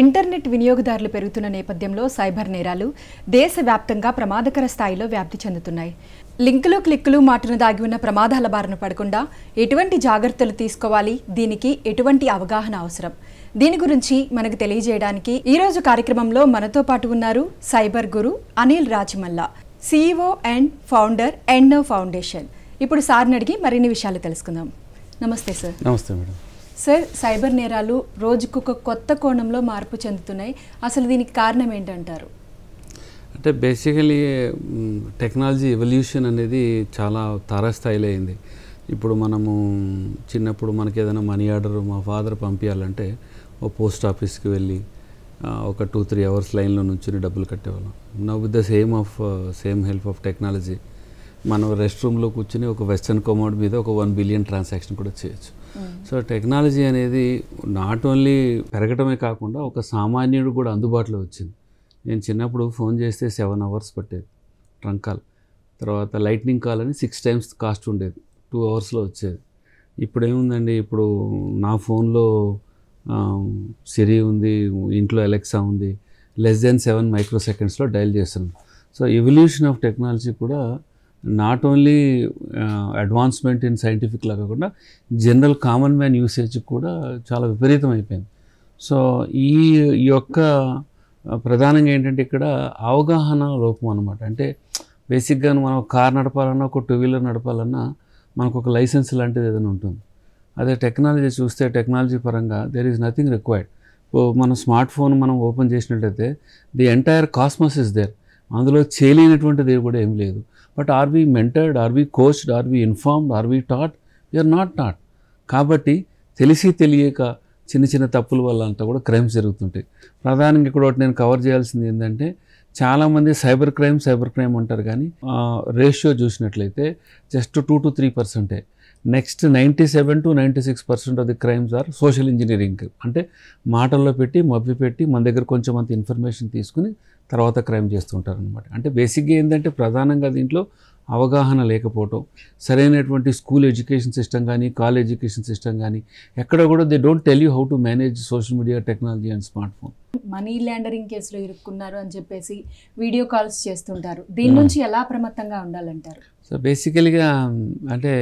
Internet వినియోగదారులు పెరుగుతున్న నేపథ్యంలో సైబర్ నేరాలు దేశవ్యాప్తంగా ప్రమాదకర స్థాయిలో వ్యాప్తి చెందుతున్నాయి లింకులు క్లిక్కులు మాటను దాగి ఉన్న ప్రమాదాల బారిన పడకుండా ఎటువంటి జాగ్రత్తలు తీసుకోవాలి దీనికి ఎటువంటి అవగాహన అవసరం దీని గురించి మనకు తెలియజేయడానికి ఈరోజు కార్యక్రమంలో మనతో పాటు ఉన్నారు cyber guru Anil Rajamalla CEO and founder end foundation ఇప్పుడు సార్ని అడిగి మరిన్ని విషయాలు తెలుసుకుందాం నమస్తే సార్ నమస్తే మేడం సార్ సైబర్ నేరాలు రోజుకొక కొత్త కోణంలో మార్పు చెందుతున్నాయి అసలు దీనికి కారణం ఏంటంటారు అంటే బేసికలీ టెక్నాలజీ ఎవల్యూషన్ అనేది చాలా తారాస్థాయిలో అయింది ఇప్పుడు మనము చిన్నప్పుడు మనకి ఏదైనా మనీ ఆర్డర్ మా ఫాదర్ పంపించాలంటే ఓ పోస్ట్ ఆఫీస్కి వెళ్ళి ఒక టూ త్రీ అవర్స్ లైన్లో నుంచుని డబ్బులు కట్టేవాళ్ళం now with the same of same help of technology మనం రెస్ట్ రూమ్లో కూర్చుని ఒక వెస్ట్రన్ కమౌంట్ మీద ఒక వన్ బిలియన్ ట్రాన్సాక్షన్ కూడా చేయొచ్చు సో టెక్నాలజీ అనేది నాట్ ఓన్లీ పెరగటమే కాకుండా ఒక సామాన్యుడు కూడా అందుబాటులో వచ్చింది నేను చిన్నప్పుడు ఫోన్ చేస్తే సెవెన్ అవర్స్ పట్టేది ట్రంక్ కాల్ తర్వాత లైట్నింగ్ కాల్ అని సిక్స్ టైమ్స్ కాస్ట్ ఉండేది టూ అవర్స్లో వచ్చేది ఇప్పుడు ఏముందండి ఇప్పుడు నా ఫోన్లో సిరి ఉంది ఇంట్లో ఎలెక్సా ఉంది లెస్ దెన్ సెవెన్ మైక్రో సెకండ్స్లో డైల్ చేస్తున్నాను సో ఎవల్యూషన్ ఆఫ్ టెక్నాలజీ కూడా not only advancement in scientific కాకుండా జనరల్ కామన్ మ్యాన్ యూసేజ్ కూడా చాలా విపరీతం అయిపోయింది సో ఈ యొక్క ప్రధానంగా ఏంటంటే ఇక్కడ అవగాహన లోపం అనమాట అంటే బేసిక్గా మనం కార్ నడపాలన్నా ఒక టూ వీలర్ నడపాలన్నా మనకు ఒక లైసెన్స్ లాంటిది ఏదైనా ఉంటుంది అదే టెక్నాలజీ చూస్తే టెక్నాలజీ పరంగా దేర్ ఈజ్ నథింగ్ రిక్వైర్డ్ మన స్మార్ట్ ఫోన్ మనం ఓపెన్ చేసినట్లయితే the entire cosmos is there అందులో చేయలేనటువంటిది కూడా ఏం లేదు but are we mentored are we coached are we informed are we taught we are not taught కాబట్టి తెలిసి తెలియక చిన్న చిన్న తప్పుల వల్ల అంతా కూడా క్రైమ్స్ జరుగుతుంటాయి ప్రధానంగా ఇక్కడ ఒకటి నేను కవర్ చేయాల్సింది ఏంటంటే చాలామంది సైబర్ క్రైమ్ సైబర్ క్రైమ్ అంటారు కానీ రేషియో చూసినట్లయితే జస్ట్ టూ టు త్రీ పర్సెంటే next ninety seven to ninety six percent of the crimes are social engineering అంటే మాటల్లో పెట్టి మభ్య పెట్టి మన దగ్గర కొంచెం అంత ఇన్ఫర్మేషన్ తీసుకుని తర్వాత క్రైమ్ చేస్తుంటారు అనమాట అంటే బేసిక్గా ఏంటంటే ప్రధానంగా దీంట్లో అవగాహన లేకపోవటం సరైనటువంటి స్కూల్ ఎడ్యుకేషన్ సిస్టమ్ కానీ కాలేజ్ ఎడ్యుకేషన్ సిస్టమ్ కానీ ఎక్కడ కూడా they don't tell you how to manage social media technology and smart phone money laundering కేసులో ఇరుక్కున్నారు అని చెప్పేసి వీడియో కాల్స్ చేస్తుంటారు దీని నుంచి ఎలా ప్రమత్తంగా ఉండాలంటారు సో బేసికలీగా అంటే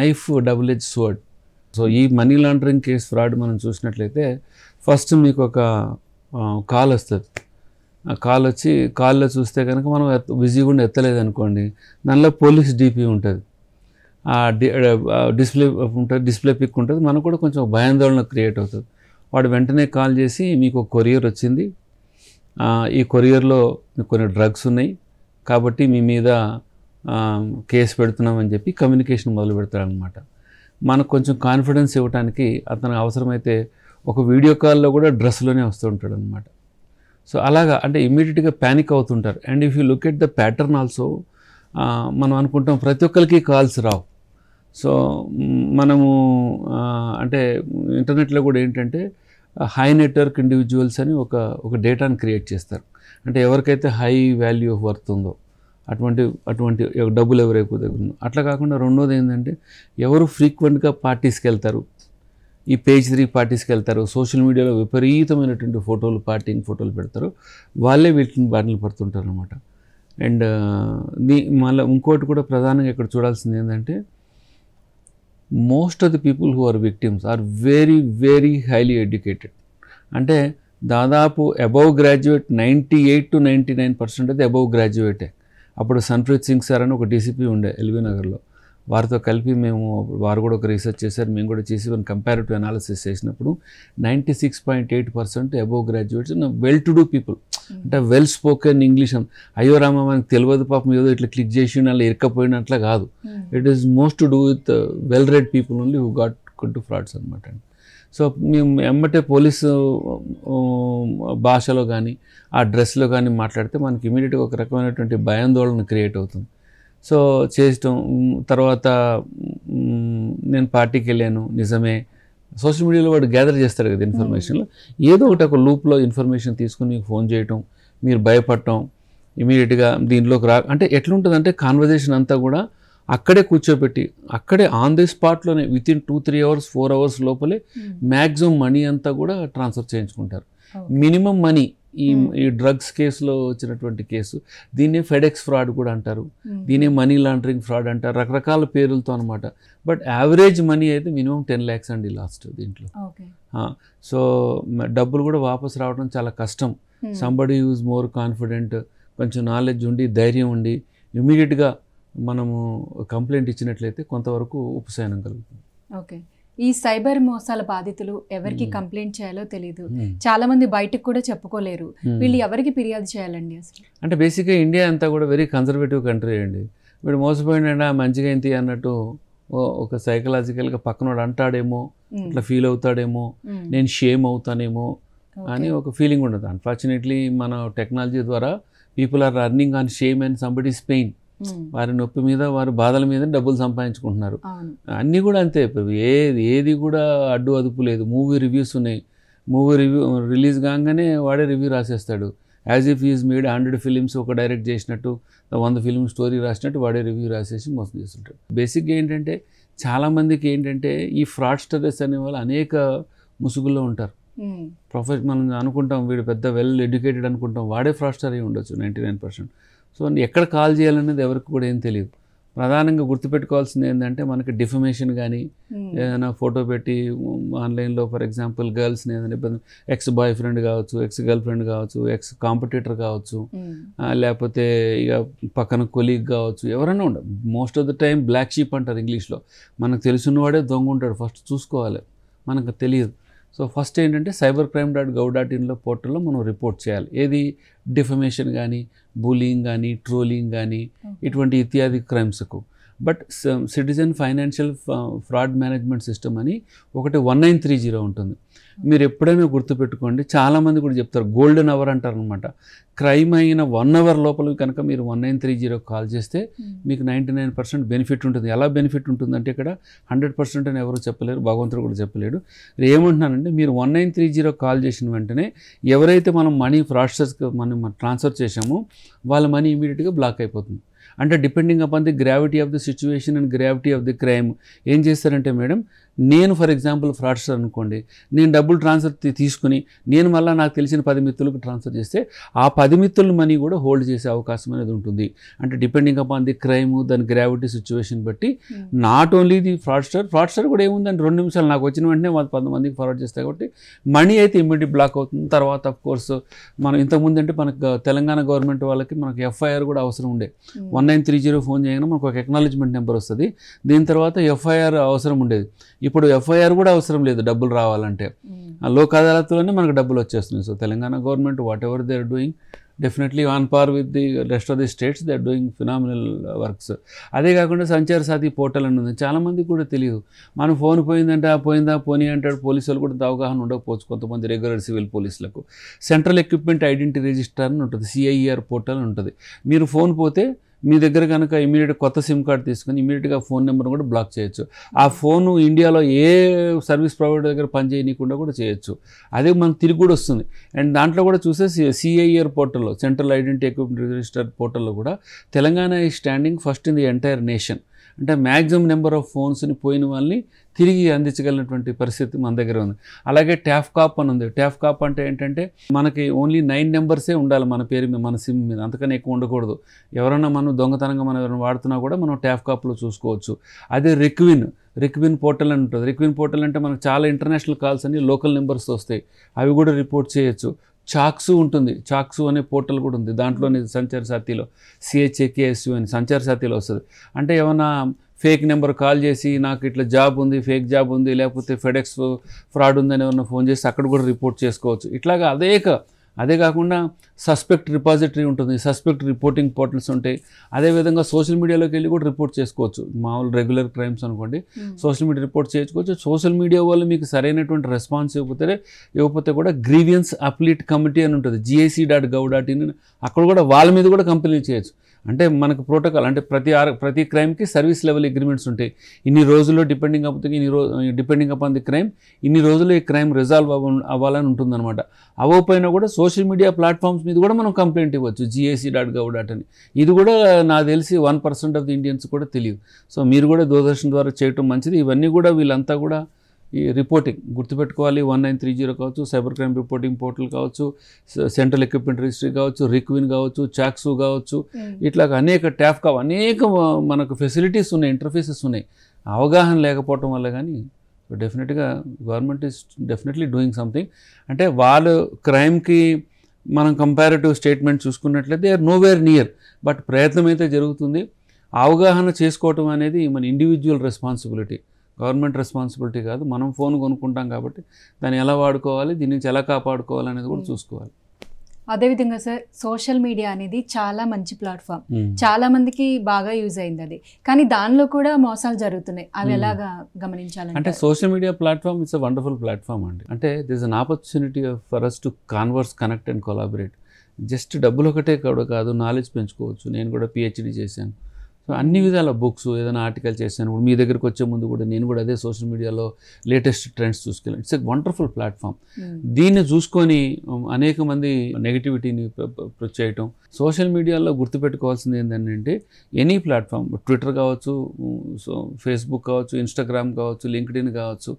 knife double edge sword so ఈ మనీ లాండరింగ్ కేసు ఫ్రాడ్ మనం చూసినట్లయితే ఫస్ట్ మీకు ఒక కాల్ వస్తుంది కాల్ వచ్చి కాల్లో చూస్తే కనుక మనం బిజీగా కూడా ఎత్తలేదు అనుకోండి దానిలో పోలీస్ డీపీ ఉంటుంది డిస్ప్లే ఉంటుంది డిస్ప్లే పిక్ ఉంటుంది మనకు కూడా కొంచెం భయాందోళన క్రియేట్ అవుతుంది వాడు వెంటనే కాల్ చేసి మీకు కొరియర్ వచ్చింది ఈ కొరియర్లో కొన్ని డ్రగ్స్ ఉన్నాయి కాబట్టి మీ మీద కేసు పెడుతున్నామని చెప్పి కమ్యూనికేషన్ మొదలు పెడతాడనమాట మనకు కొంచెం కాన్ఫిడెన్స్ ఇవ్వడానికి అతను అవసరమైతే ఒక వీడియో కాల్లో కూడా డ్రెస్లోనే వస్తూ ఉంటాడు అనమాట సో అలాగా అంటే ఇమీడియట్గా ప్యానిక్ అవుతుంటారు and if you look at the pattern also మనం అనుకుంటాం ప్రతి ఒక్కరికి కాల్స్ రావు సో మనము అంటే ఇంటర్నెట్లో కూడా ఏంటంటే హై నెట్వర్క్ ఇండివిజువల్స్ అని ఒక ఒక డేటాను క్రియేట్ చేస్తారు అంటే ఎవరికైతే హై వాల్యూ ఆఫ్ వర్త్ ఉందో అటువంటి అటువంటి డబ్బులు ఎవరైపోతే అట్లా కాకుండా రెండోది ఏంటంటే ఎవరు ఫ్రీక్వెంట్గా పార్టీస్కి వెళ్తారు ఈ పేజ్ త్రీ పార్టీస్కి వెళ్తారు సోషల్ మీడియాలో విపరీతమైనటువంటి ఫోటోలు పార్టీని ఫోటోలు పెడతారు వాళ్ళే వీటిని బారినలు పడుతుంటారు అనమాట అండ్ దీ మళ్ళీ ఇంకోటి కూడా ప్రధానంగా ఇక్కడ చూడాల్సింది ఏంటంటే most of the people who are victims are very very highly educated అంటే దాదాపు above graduate ninety eight to ninety nine percent అయితే అబవ్ గ్రాడ్యుయేటే అప్పుడు సన్ప్రీత్ సింగ్ సార్ అని ఒక డీసీపీ ఉండే ఎల్వీ నగర్లో వారితో కలిపి మేము వారు కూడా ఒక రీసెర్చ్ చేశారు మేము కూడా చేసి వన్ కంపారిటివ్ అనాలిసిస్ చేసినప్పుడు ninety six point eight percent above graduates well to do people అంటే వెల్ స్పోకెన్ ఇంగ్లీష్ అయ్యో రామ మనకి తెలియదు పాపం ఏదో ఇట్లా క్లిక్ చేసి అలా ఇరక్కపోయినట్లా కాదు it is most to do with well read people only who got to frauds అనమాట అండి సో మేము ఎమ్మటే పోలీసు భాషలో కానీ ఆ డ్రెస్లో కానీ మాట్లాడితే మనకి ఇమీడియట్గా ఒక రకమైనటువంటి భయాందోళన క్రియేట్ అవుతుంది సో చేసడం తర్వాత నేను పార్టీకి వెళ్ళాను నిజమే సోషల్ మీడియాలో వాడు గ్యాదర్ చేస్తారు కదా ఇన్ఫర్మేషన్లో ఏదో ఒకటి ఒక లూప్లో ఇన్ఫర్మేషన్ తీసుకుని మీకు ఫోన్ చేయటం మీరు భయపడటం ఇమీడియట్గా దీనిలోకి రా అంటే ఎట్లుంటుందంటే కాన్వర్జేషన్ అంతా కూడా అక్కడే కూర్చోబెట్టి అక్కడే ఆన్ ది స్పాట్లోనే with in two three hours four hours లోపలే మ్యాక్సిమం మనీ అంతా కూడా ట్రాన్స్ఫర్ చేయించుకుంటారు మినిమం మనీ ఈ ఈ డ్రగ్స్ కేసులో వచ్చినటువంటి కేసు దీన్నే ఫెడెక్స్ ఫ్రాడ్ కూడా అంటారు దీనే మనీ లాండరింగ్ ఫ్రాడ్ అంటారు రకరకాల పేర్లతో అనమాట బట్ యావరేజ్ మనీ అయితే మినిమం టెన్ ల్యాక్స్ అండి లాస్ట్ దీంట్లో సో డబ్బులు కూడా వాపస్ రావడం చాలా కష్టం సంబడి యూజ్ మోర్ కాన్ఫిడెంట్ కొంచెం నాలెడ్జ్ ఉండి ధైర్యం ఉండి ఇమీడియట్గా మనము కంప్లైంట్ ఇచ్చినట్లయితే కొంతవరకు ఉపశమనం కలుగుతుంది ఓకే ఈ సైబర్ మోసాల బాధితులు ఎవరికి కంప్లైంట్ చేయాలో తెలియదు చాలా మంది బయటకు కూడా చెప్పుకోలేరు వీళ్ళు ఎవరికి ఫిర్యాదు చేయాలండి అసలు అంటే బేసిక్గా ఇండియా అంతా కూడా వెరీ కన్సర్వేటివ్ కంట్రీ అండి వీడు మోసపోయినా మంచిగా ఏంటి అన్నట్టు ఒక సైకలాజికల్గా పక్కనోడు అంటాడేమో ఇట్లా ఫీల్ అవుతాడేమో నేను షేమ్ అవుతానేమో అని ఒక ఫీలింగ్ ఉండదు అన్ఫార్చునేట్లీ మన టెక్నాలజీ ద్వారా people are running on shame and somebody's pain వారి నొప్పి మీద వారి బాధల మీద డబ్బులు సంపాదించుకుంటున్నారు అన్నీ కూడా అంతే ఏది ఏది కూడా అడ్డు అదుపు లేదు మూవీ రివ్యూస్ ఉన్నాయి మూవీ రివ్యూ రిలీజ్ కాగానే వాడే రివ్యూ రాసేస్తాడు as if is made hundred films ఒక డైరెక్ట్ చేసినట్టు వంద ఫిలిం స్టోరీ రాసినట్టు వాడే రివ్యూ రాసేసి మోసం చేస్తుంటాడు బేసిక్గా ఏంటంటే చాలామందికి ఏంటంటే ఈ ఫ్రాడ్ ఫ్రాడ్స్టర్స్ అనే వాళ్ళు అనేక ముసుగుల్లో ఉంటారు ప్రొఫెషన్ మనం అనుకుంటాం వీడు పెద్ద వెల్ ఎడ్యుకేటెడ్ అనుకుంటాం వాడే స్టార్ అయి ఉండొచ్చు నైంటీ నైన్ పర్సెంట్ సో ఎక్కడ కాల్ చేయాలనేది ఎవరికి కూడా ఏం తెలియదు ప్రధానంగా గుర్తుపెట్టుకోవాల్సింది ఏంటంటే మనకి డిఫమేషన్ కానీ hmm. ఏదైనా ఫోటో పెట్టి ఆన్లైన్లో ఫర్ ఎగ్జాంపుల్ గర్ల్స్ని ఏదైనా ఇబ్బంది ఎక్స్ బాయ్ ఫ్రెండ్ కావచ్చు ఎక్స్ గర్ల్ ఫ్రెండ్ కావచ్చు ఎక్స్ కాంపిటీటర్ కావచ్చు hmm. లేకపోతే ఇక పక్కన కొలీగ్ కావచ్చు ఎవరైనా ఉండదు most of the time black sheep అంటారు ఇంగ్లీష్లో మనకు తెలిసినవాడే దొంగ ఉంటాడు ఫస్ట్ చూసుకోవాలి మనకు తెలియదు సో ఫస్ట్ ఏంటంటే cyber crime dot gov dot ఇన్లో పోర్టల్లో మనం రిపోర్ట్ చేయాలి ఏది డిఫమేషన్ కానీ బులింగ్ కానీ ట్రోలింగ్ కానీ ఇటువంటి ఇత్యాది క్రైమ్స్కు but citizen financial fraud management system అని ఒకటి వన్ నైన్ త్రీ జీరో ఉంటుంది మీరు ఎప్పుడైనా గుర్తుపెట్టుకోండి చాలామంది కూడా చెప్తారు గోల్డెన్ అవర్ అంటారు అనమాట క్రైమ్ అయిన వన్ అవర్ లోపల కనుక మీరు one nine three zero call చేస్తే hmm. మీకు నైంటీ నైన్ పర్సెంట్ బెనిఫిట్ ఉంటుంది ఎలా బెనిఫిట్ ఉంటుందంటే ఇక్కడ హండ్రెడ్ పర్సెంట్ అని ఎవరు చెప్పలేరు భగవంతుడు కూడా చెప్పలేడు ఏమంటున్నానంటే మీరు one nine three zero call చేసిన వెంటనే ఎవరైతే మనం మనీ ఫ్రాడ్స్టర్స్కి మనం ట్రాన్స్ఫర్ చేశామో వాళ్ళ మనీ ఇమీడియట్గా బ్లాక్ అయిపోతుంది అంటే depending upon the gravity of the situation and gravity of the crime ఏం చేస్తారంటే మేడం నేను ఫర్ ఎగ్జాంపుల్ ఫ్రాడ్స్టర్ అనుకోండి నేను డబ్బులు ట్రాన్స్ఫర్ తీసుకుని నేను మళ్ళీ నాకు తెలిసిన పది మిత్రులకు ట్రాన్స్ఫర్ చేస్తే ఆ పది మిత్రుల మనీ కూడా హోల్డ్ చేసే అవకాశం అనేది ఉంటుంది అంటే డిపెండింగ్ అపాన్ ది క్రైమ్ దాని గ్రావిటీ సిచ్యువేషన్ బట్టి not only the fraudster fraudster కూడా అంటే రెండు నిమిషాలు నాకు వచ్చిన వెంటనే వాళ్ళు మందికి ఫార్వర్డ్ చేస్తాయి కాబట్టి మనీ అయితే ఇమ్మీడియట్ బ్లాక్ అవుతుంది తర్వాత అఫ్ కోర్స్ మనం ఇంతకుముందు అంటే మనకు తెలంగాణ గవర్నమెంట్ వాళ్ళకి మనకు ఎఫ్ఐఆర్ కూడా అవసరం ఉండే hmm. One nine three zero phone చేయగానే మనకు ఒక ఎక్నాలజ్మెంట్ నెంబర్ వస్తుంది దీని తర్వాత ఎఫ్ఐఆర్ అవసరం ఉండేది ఇప్పుడు ఎఫ్ఐఆర్ కూడా అవసరం లేదు డబ్బులు రావాలంటే hmm. లోక్ అదాలత్లోనే మనకు డబ్బులు వచ్చేస్తున్నాయి so Telangana government whatever they are doing definitely on par with the rest of the states they are doing phenomenal works అదే కాకుండా సంచార సాతి పోర్టల్ అని ఉంది చాలామందికి కూడా తెలియదు మనం ఫోన్ పోయిందంటే ఆ పోయిందా పోనీ అంటాడు పోలీసులు కూడా అవగాహన ఉండకపోవచ్చు కొంతమంది రెగ్యులర్ సివిల్ పోలీసులకు సెంట్రల్ ఎక్విప్మెంట్ ఐడెంటిటీ రిజిస్టర్ అని ఉంటుంది సిఐఆర్ e పోర్టల్ అని ఉంటుంది మీరు ఫోన్ పోతే మీ దగ్గర కనుక ఇమీడియట్ కొత్త సిమ్ కార్డ్ తీసుకుని ఇమీడియట్గా ఫోన్ నెంబర్ కూడా బ్లాక్ చేయొచ్చు ఆ ఫోను ఇండియాలో ఏ సర్వీస్ ప్రొవైడర్ దగ్గర చేయనీయకుండా కూడా చేయొచ్చు అదే మనకు తిరిగి కూడా వస్తుంది అండ్ దాంట్లో కూడా చూసే సిఐఆర్ పోర్టల్లో సెంట్రల్ ఐడెంటిటీ ఎక్విప్మెంట్ రిజిస్టర్ పోర్టల్లో కూడా తెలంగాణ ఈ standing first in the entire nation అంటే మ్యాక్సిమం నెంబర్ ఆఫ్ ఫోన్స్ని పోయిన వాళ్ళని తిరిగి అందించగలిగినటువంటి పరిస్థితి మన దగ్గర ఉంది అలాగే ట్యాఫ్ కాప్ అని ఉంది ట్యాఫ్ కాప్ అంటే ఏంటంటే మనకి ఓన్లీ నైన్ నెంబర్సే ఉండాలి మన పేరు మీద మన సిమ్ మీద అంతకన్నా ఎక్కువ ఉండకూడదు ఎవరైనా మనం దొంగతనంగా మనం ఎవరైనా వాడుతున్నా కూడా మనం ట్యాఫ్ కాప్లో చూసుకోవచ్చు అదే రిక్విన్ రిక్విన్ పోర్టల్ అని ఉంటుంది రిక్విన్ పోర్టల్ అంటే మనకు చాలా ఇంటర్నేషనల్ కాల్స్ అని లోకల్ నెంబర్స్ వస్తాయి అవి కూడా రిపోర్ట్ చేయొచ్చు చాక్సు ఉంటుంది చాక్సు అనే పోర్టల్ కూడా ఉంది దాంట్లోనే సంచార సాతిలో సిహెచ్ఏకేఎస్యు అని సంచార సాతిలో వస్తుంది అంటే ఏమన్నా ఫేక్ నెంబర్ కాల్ చేసి నాకు ఇట్లా జాబ్ ఉంది ఫేక్ జాబ్ ఉంది లేకపోతే ఫెడెక్స్ ఫ్రాడ్ ఉందని ఏమన్నా ఫోన్ చేసి అక్కడ కూడా రిపోర్ట్ చేసుకోవచ్చు ఇట్లాగా అదే అదే కాకుండా సస్పెక్ట్ రిపాజిటరీ ఉంటుంది సస్పెక్ట్ రిపోర్టింగ్ పోర్టల్స్ ఉంటాయి అదేవిధంగా సోషల్ మీడియాలోకి వెళ్ళి కూడా రిపోర్ట్ చేసుకోవచ్చు మామూలు రెగ్యులర్ క్రైమ్స్ అనుకోండి hmm. సోషల్ మీడియా రిపోర్ట్ చేసుకోవచ్చు సోషల్ మీడియా వాళ్ళు మీకు సరైనటువంటి రెస్పాన్స్ ఇవ్వకపోతే ఇవ్వకపోతే కూడా గ్రీవియన్స్ అప్లీట్ కమిటీ అని ఉంటుంది GIC dot gov dot in అక్కడ కూడా వాళ్ళ మీద కూడా కంప్లైంట్ చేయొచ్చు అంటే మనకు ప్రోటోకాల్ అంటే ప్రతి ఆర్ ప్రతి క్రైమ్కి సర్వీస్ లెవెల్ అగ్రిమెంట్స్ ఉంటాయి ఇన్ని రోజుల్లో డిపెండింగ్ అప్ ఇన్ని రోజు డిపెండింగ్ అపాన్ ది క్రైమ్ ఇన్ని రోజుల్లో ఈ క్రైమ్ రిజాల్వ్ అవ్వ అవ్వాలని ఉంటుందన్నమాట అవ్వకపోయినా కూడా సోషల్ మీడియా ప్లాట్ఫామ్స్ మీద కూడా మనం కంప్లైంట్ ఇవ్వచ్చు జిఏసీ డాట్ గవ్ డాట్ అని ఇది కూడా నాకు తెలిసి one percent of the Indians కూడా తెలియదు సో మీరు కూడా దూరదర్శన్ ద్వారా చేయటం మంచిది ఇవన్నీ కూడా వీళ్ళంతా కూడా ఈ రిపోర్టింగ్ గుర్తుపెట్టుకోవాలి వన్ నైన్ త్రీ జీరో కావచ్చు సైబర్ క్రైమ్ రిపోర్టింగ్ పోర్టల్ కావచ్చు సెంట్రల్ ఎక్విప్మెంట్ రిజిస్ట్రీ కావచ్చు రిక్విన్ కావచ్చు చాక్సు కావచ్చు hmm. ఇట్లా అనేక ట్యాఫ్ కావు అనేక మనకు ఫెసిలిటీస్ ఉన్నాయి ఇంటర్ఫేసెస్ ఉన్నాయి అవగాహన లేకపోవటం వల్ల కానీ డెఫినెట్గా government is definitely doing something అంటే వాళ్ళు క్రైమ్కి మనం కంపారిటివ్ స్టేట్మెంట్ చూసుకున్నట్లయితే ఆర్ నోవేర్ నియర్ బట్ ప్రయత్నం అయితే జరుగుతుంది అవగాహన చేసుకోవటం అనేది మన ఇండివిజువల్ రెస్పాన్సిబిలిటీ గవర్నమెంట్ రెస్పాన్సిబిలిటీ కాదు మనం ఫోన్ కొనుక్కుంటాం కాబట్టి దాన్ని ఎలా వాడుకోవాలి దీని నుంచి ఎలా కాపాడుకోవాలి అనేది కూడా hmm. చూసుకోవాలి అదేవిధంగా సార్ సోషల్ మీడియా అనేది చాలా మంచి ప్లాట్ఫామ్ చాలా మందికి బాగా యూజ్ అయింది అది కానీ దానిలో కూడా మోసాలు జరుగుతున్నాయి అవి ఎలాగా గమనించాలి అంటే social media platform it's a wonderful platform అండి అంటే this an opportunity for us to converse connect and collaborate just డబ్బులు ఒకటే కాదు నాలెడ్జ్ పెంచుకోవచ్చు నేను కూడా పిహెచ్డి చేశాను సో అన్ని విధాల బుక్స్ ఏదైనా ఆర్టికల్ చేశాను ఇప్పుడు మీ దగ్గరికి వచ్చే ముందు కూడా నేను కూడా అదే సోషల్ మీడియాలో లేటెస్ట్ ట్రెండ్స్ చూసుకెళ్ళాను it's a wonderful platform hmm. దీన్ని చూసుకొని అనేక మంది నెగిటివిటీని చేయటం సోషల్ మీడియాలో గుర్తుపెట్టుకోవాల్సింది ఏంటంటే ఎనీ ప్లాట్ఫామ్ ట్విట్టర్ కావచ్చు సో ఫేస్బుక్ కావచ్చు ఇన్స్టాగ్రామ్ కావచ్చు లింక్డ్ ఇన్ కావచ్చు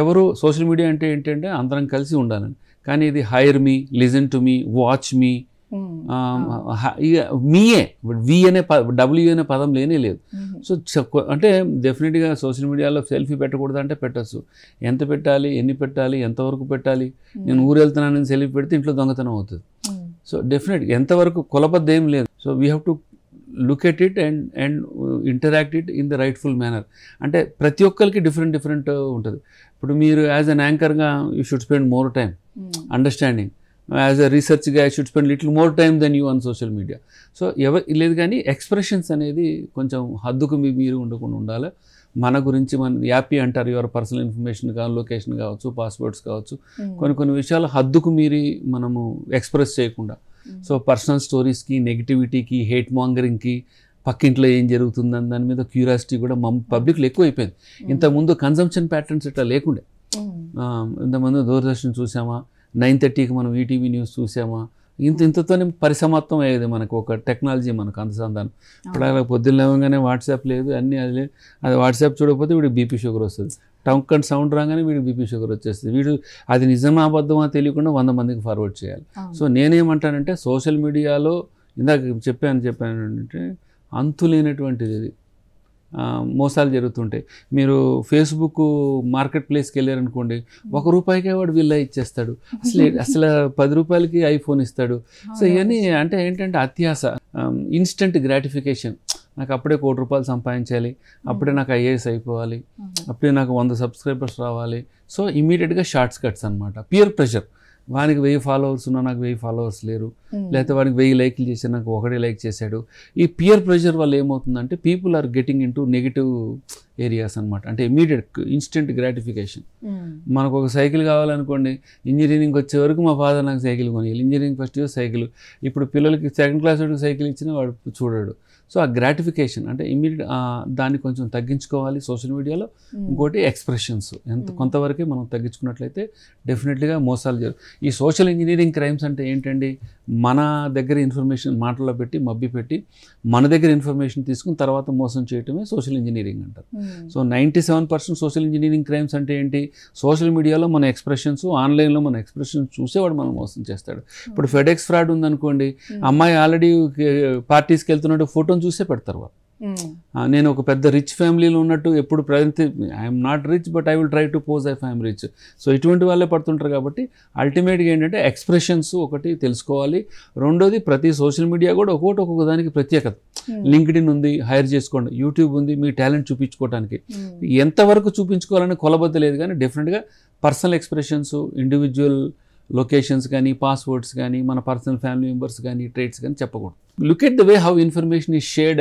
ఎవరు సోషల్ మీడియా అంటే ఏంటంటే అందరం కలిసి ఉండాలని కానీ ఇది hire me listen to me watch me మీయే బట్ వి అనే డబ్ల్యూ అనే పదం లేనే లేదు సో అంటే డెఫినెట్గా సోషల్ మీడియాలో సెల్ఫీ పెట్టకూడదు అంటే పెట్టచ్చు ఎంత పెట్టాలి ఎన్ని పెట్టాలి ఎంతవరకు పెట్టాలి నేను ఊరు వెళ్తున్నాను సెల్ఫీ పెడితే ఇంట్లో దొంగతనం అవుతుంది సో డెఫినెట్గా ఎంతవరకు కులబద్ద ఏం లేదు so we have to look at it and and interact it in the rightful manner అంటే ప్రతి ఒక్కరికి డిఫరెంట్ డిఫరెంట్ ఉంటుంది ఇప్పుడు మీరు యాజ్ అన్ యాంకర్గా you should spend more time understanding as a రీసెర్చ్గా I should spend little more time then you on social media so ఎవ లేదు కానీ ఎక్స్ప్రెషన్స్ అనేది కొంచెం హద్దుకు మీ మీరు ఉండకుండా ఉండాలి మన గురించి మన యాపీ అంటారు యువర్ పర్సనల్ ఇన్ఫర్మేషన్ కానీ లొకేషన్ కావచ్చు పాస్వర్డ్స్ కావచ్చు hmm. కొన్ని కొన్ని విషయాలు హద్దుకు మీరి మనము ఎక్స్ప్రెస్ చేయకుండా సో పర్సనల్ స్టోరీస్కి నెగిటివిటీకి హేట్ మాంగరింగ్కి పక్కింట్లో ఏం జరుగుతుందని దాని మీద క్యూరియాసిటీ కూడా మమ్ పబ్లిక్లో hmm. ఎక్కువ అయిపోయింది hmm. ఇంతకుముందు కన్సంప్షన్ ప్యాటర్న్స్ ఇట్లా లేకుండే ఇంతకుముందు దూరదర్శన్ చూసామా నైన్ థర్టీకి మనం ఈటీవీ న్యూస్ చూసామా ఇంత ఇంతతోనే పరిసమాప్తం అయ్యేది మనకు ఒక టెక్నాలజీ మనకు అనుసంధానం ఇప్పుడు అలా పొద్దున్న లేవగానే వాట్సాప్ లేదు అన్నీ అది లేదు అది వాట్సాప్ చూడకపోతే వీడికి బీపీ షుగర్ వస్తుంది టంక్ అండ్ సౌండ్ రాగానే వీడికి బీపీ షుగర్ వచ్చేస్తుంది వీడు అది నిజమా అబద్ధమా తెలియకుండా వంద మందికి ఫార్వర్డ్ చేయాలి సో నేనేమంటానంటే సోషల్ మీడియాలో ఇందాక చెప్పాను చెప్పాను అంటే అంతులేనటువంటిది ఇది మోసాలు జరుగుతుంటాయి మీరు ఫేస్బుక్ మార్కెట్ ప్లేస్కి వెళ్ళారనుకోండి ఒక రూపాయికే వాడు విల్లా ఇచ్చేస్తాడు అసలు అసలు పది రూపాయలకి ఐఫోన్ ఇస్తాడు సో ఇవన్నీ అంటే ఏంటంటే అత్యాస ఇన్స్టెంట్ గ్రాటిఫికేషన్ నాకు అప్పుడే కోటి రూపాయలు సంపాదించాలి అప్పుడే నాకు ఐఏఎస్ అయిపోవాలి అప్పుడే నాకు వంద సబ్స్క్రైబర్స్ రావాలి సో ఇమీడియట్గా షార్ట్స్ కట్స్ అనమాట పియర్ ప్రెషర్ వానికి వెయ్యి ఫాలోవర్స్ ఉన్నా నాకు వెయ్యి ఫాలోవర్స్ లేరు hmm. లేకపోతే వానికి వెయ్యి లైక్లు చేసి నాకు ఒకటే లైక్ చేశాడు ఈ పియర్ ప్రెషర్ వల్ల ఏమవుతుందంటే people are getting in negative areas అనమాట అంటే ఇమీడియట్ ఇన్స్టెంట్ గ్రాటిఫికేషన్ మనకు ఒక సైకిల్ కావాలనుకోండి ఇంజనీరింగ్ వచ్చే వరకు మా ఫాదర్ నాకు సైకిల్ కొనియాలి ఇంజనీరింగ్ ఫస్ట్ ఇయర్ సైకిల్ ఇప్పుడు పిల్లలకి సెకండ్ క్లాస్ వరకు సైకిల్ ఇచ్చినా వాడు చూడాడు సో ఆ గ్రాటిఫికేషన్ అంటే ఇమీడియట్ దాన్ని కొంచెం తగ్గించుకోవాలి సోషల్ మీడియాలో hmm. ఇంకోటి ఎక్స్ప్రెషన్స్ ఎంత hmm. కొంతవరకే మనం తగ్గించుకున్నట్లయితే డెఫినెట్లీగా మోసాలు జరుగు ఈ సోషల్ ఇంజనీరింగ్ క్రైమ్స్ అంటే ఏంటండి మన దగ్గర ఇన్ఫర్మేషన్ మాటల్లో పెట్టి మబ్బి పెట్టి మన దగ్గర ఇన్ఫర్మేషన్ తీసుకుని తర్వాత మోసం చేయటమే సోషల్ ఇంజనీరింగ్ అంటారు hmm. So ninety seven percent social engineering crimes అంటే ఏంటి సోషల్ మీడియాలో మన ఎక్స్ప్రెషన్స్ ఆన్లైన్లో మన ఎక్స్ప్రెషన్స్ చూసేవాడు మనం మోసం చేస్తాడు ఇప్పుడు ఫెడెక్స్ ఫ్రాడ్ ఉందనుకోండి అమ్మాయి ఆల్రెడీ పార్టీస్కి వెళ్తున్నాడు ఫోటో మొత్తం చూసే పెడతారు వాళ్ళు hmm. నేను ఒక పెద్ద రిచ్ ఫ్యామిలీలో ఉన్నట్టు ఎప్పుడు ప్రతి I'm not rich but I will try to pose I ఫ్యామ్ రిచ్ సో ఇటువంటి వాళ్ళే పడుతుంటారు కాబట్టి అల్టిమేట్గా ఏంటంటే ఎక్స్ప్రెషన్స్ ఒకటి తెలుసుకోవాలి రెండోది ప్రతి సోషల్ మీడియా కూడా ఒక్కొక్కటి ఒక్కొక్క దానికి ప్రత్యేకత లింక్డ్ఇన్ hmm. ఉంది హైర్ చేసుకోండి యూట్యూబ్ ఉంది మీ టాలెంట్ చూపించుకోవడానికి hmm. ఎంతవరకు చూపించుకోవాలని కొలబద్దలేదు కానీ డెఫినెట్గా పర్సనల్ ఎక్స్ప్రెషన్స్ ఇండివిజువల్ లొకేషన్స్ కానీ పాస్వర్డ్స్ కానీ మన పర్సనల్ ఫ్యామిలీ మెంబర్స్ కానీ ట్రేడ్స్ కానీ చెప్పకూడదు look at the way how information is shared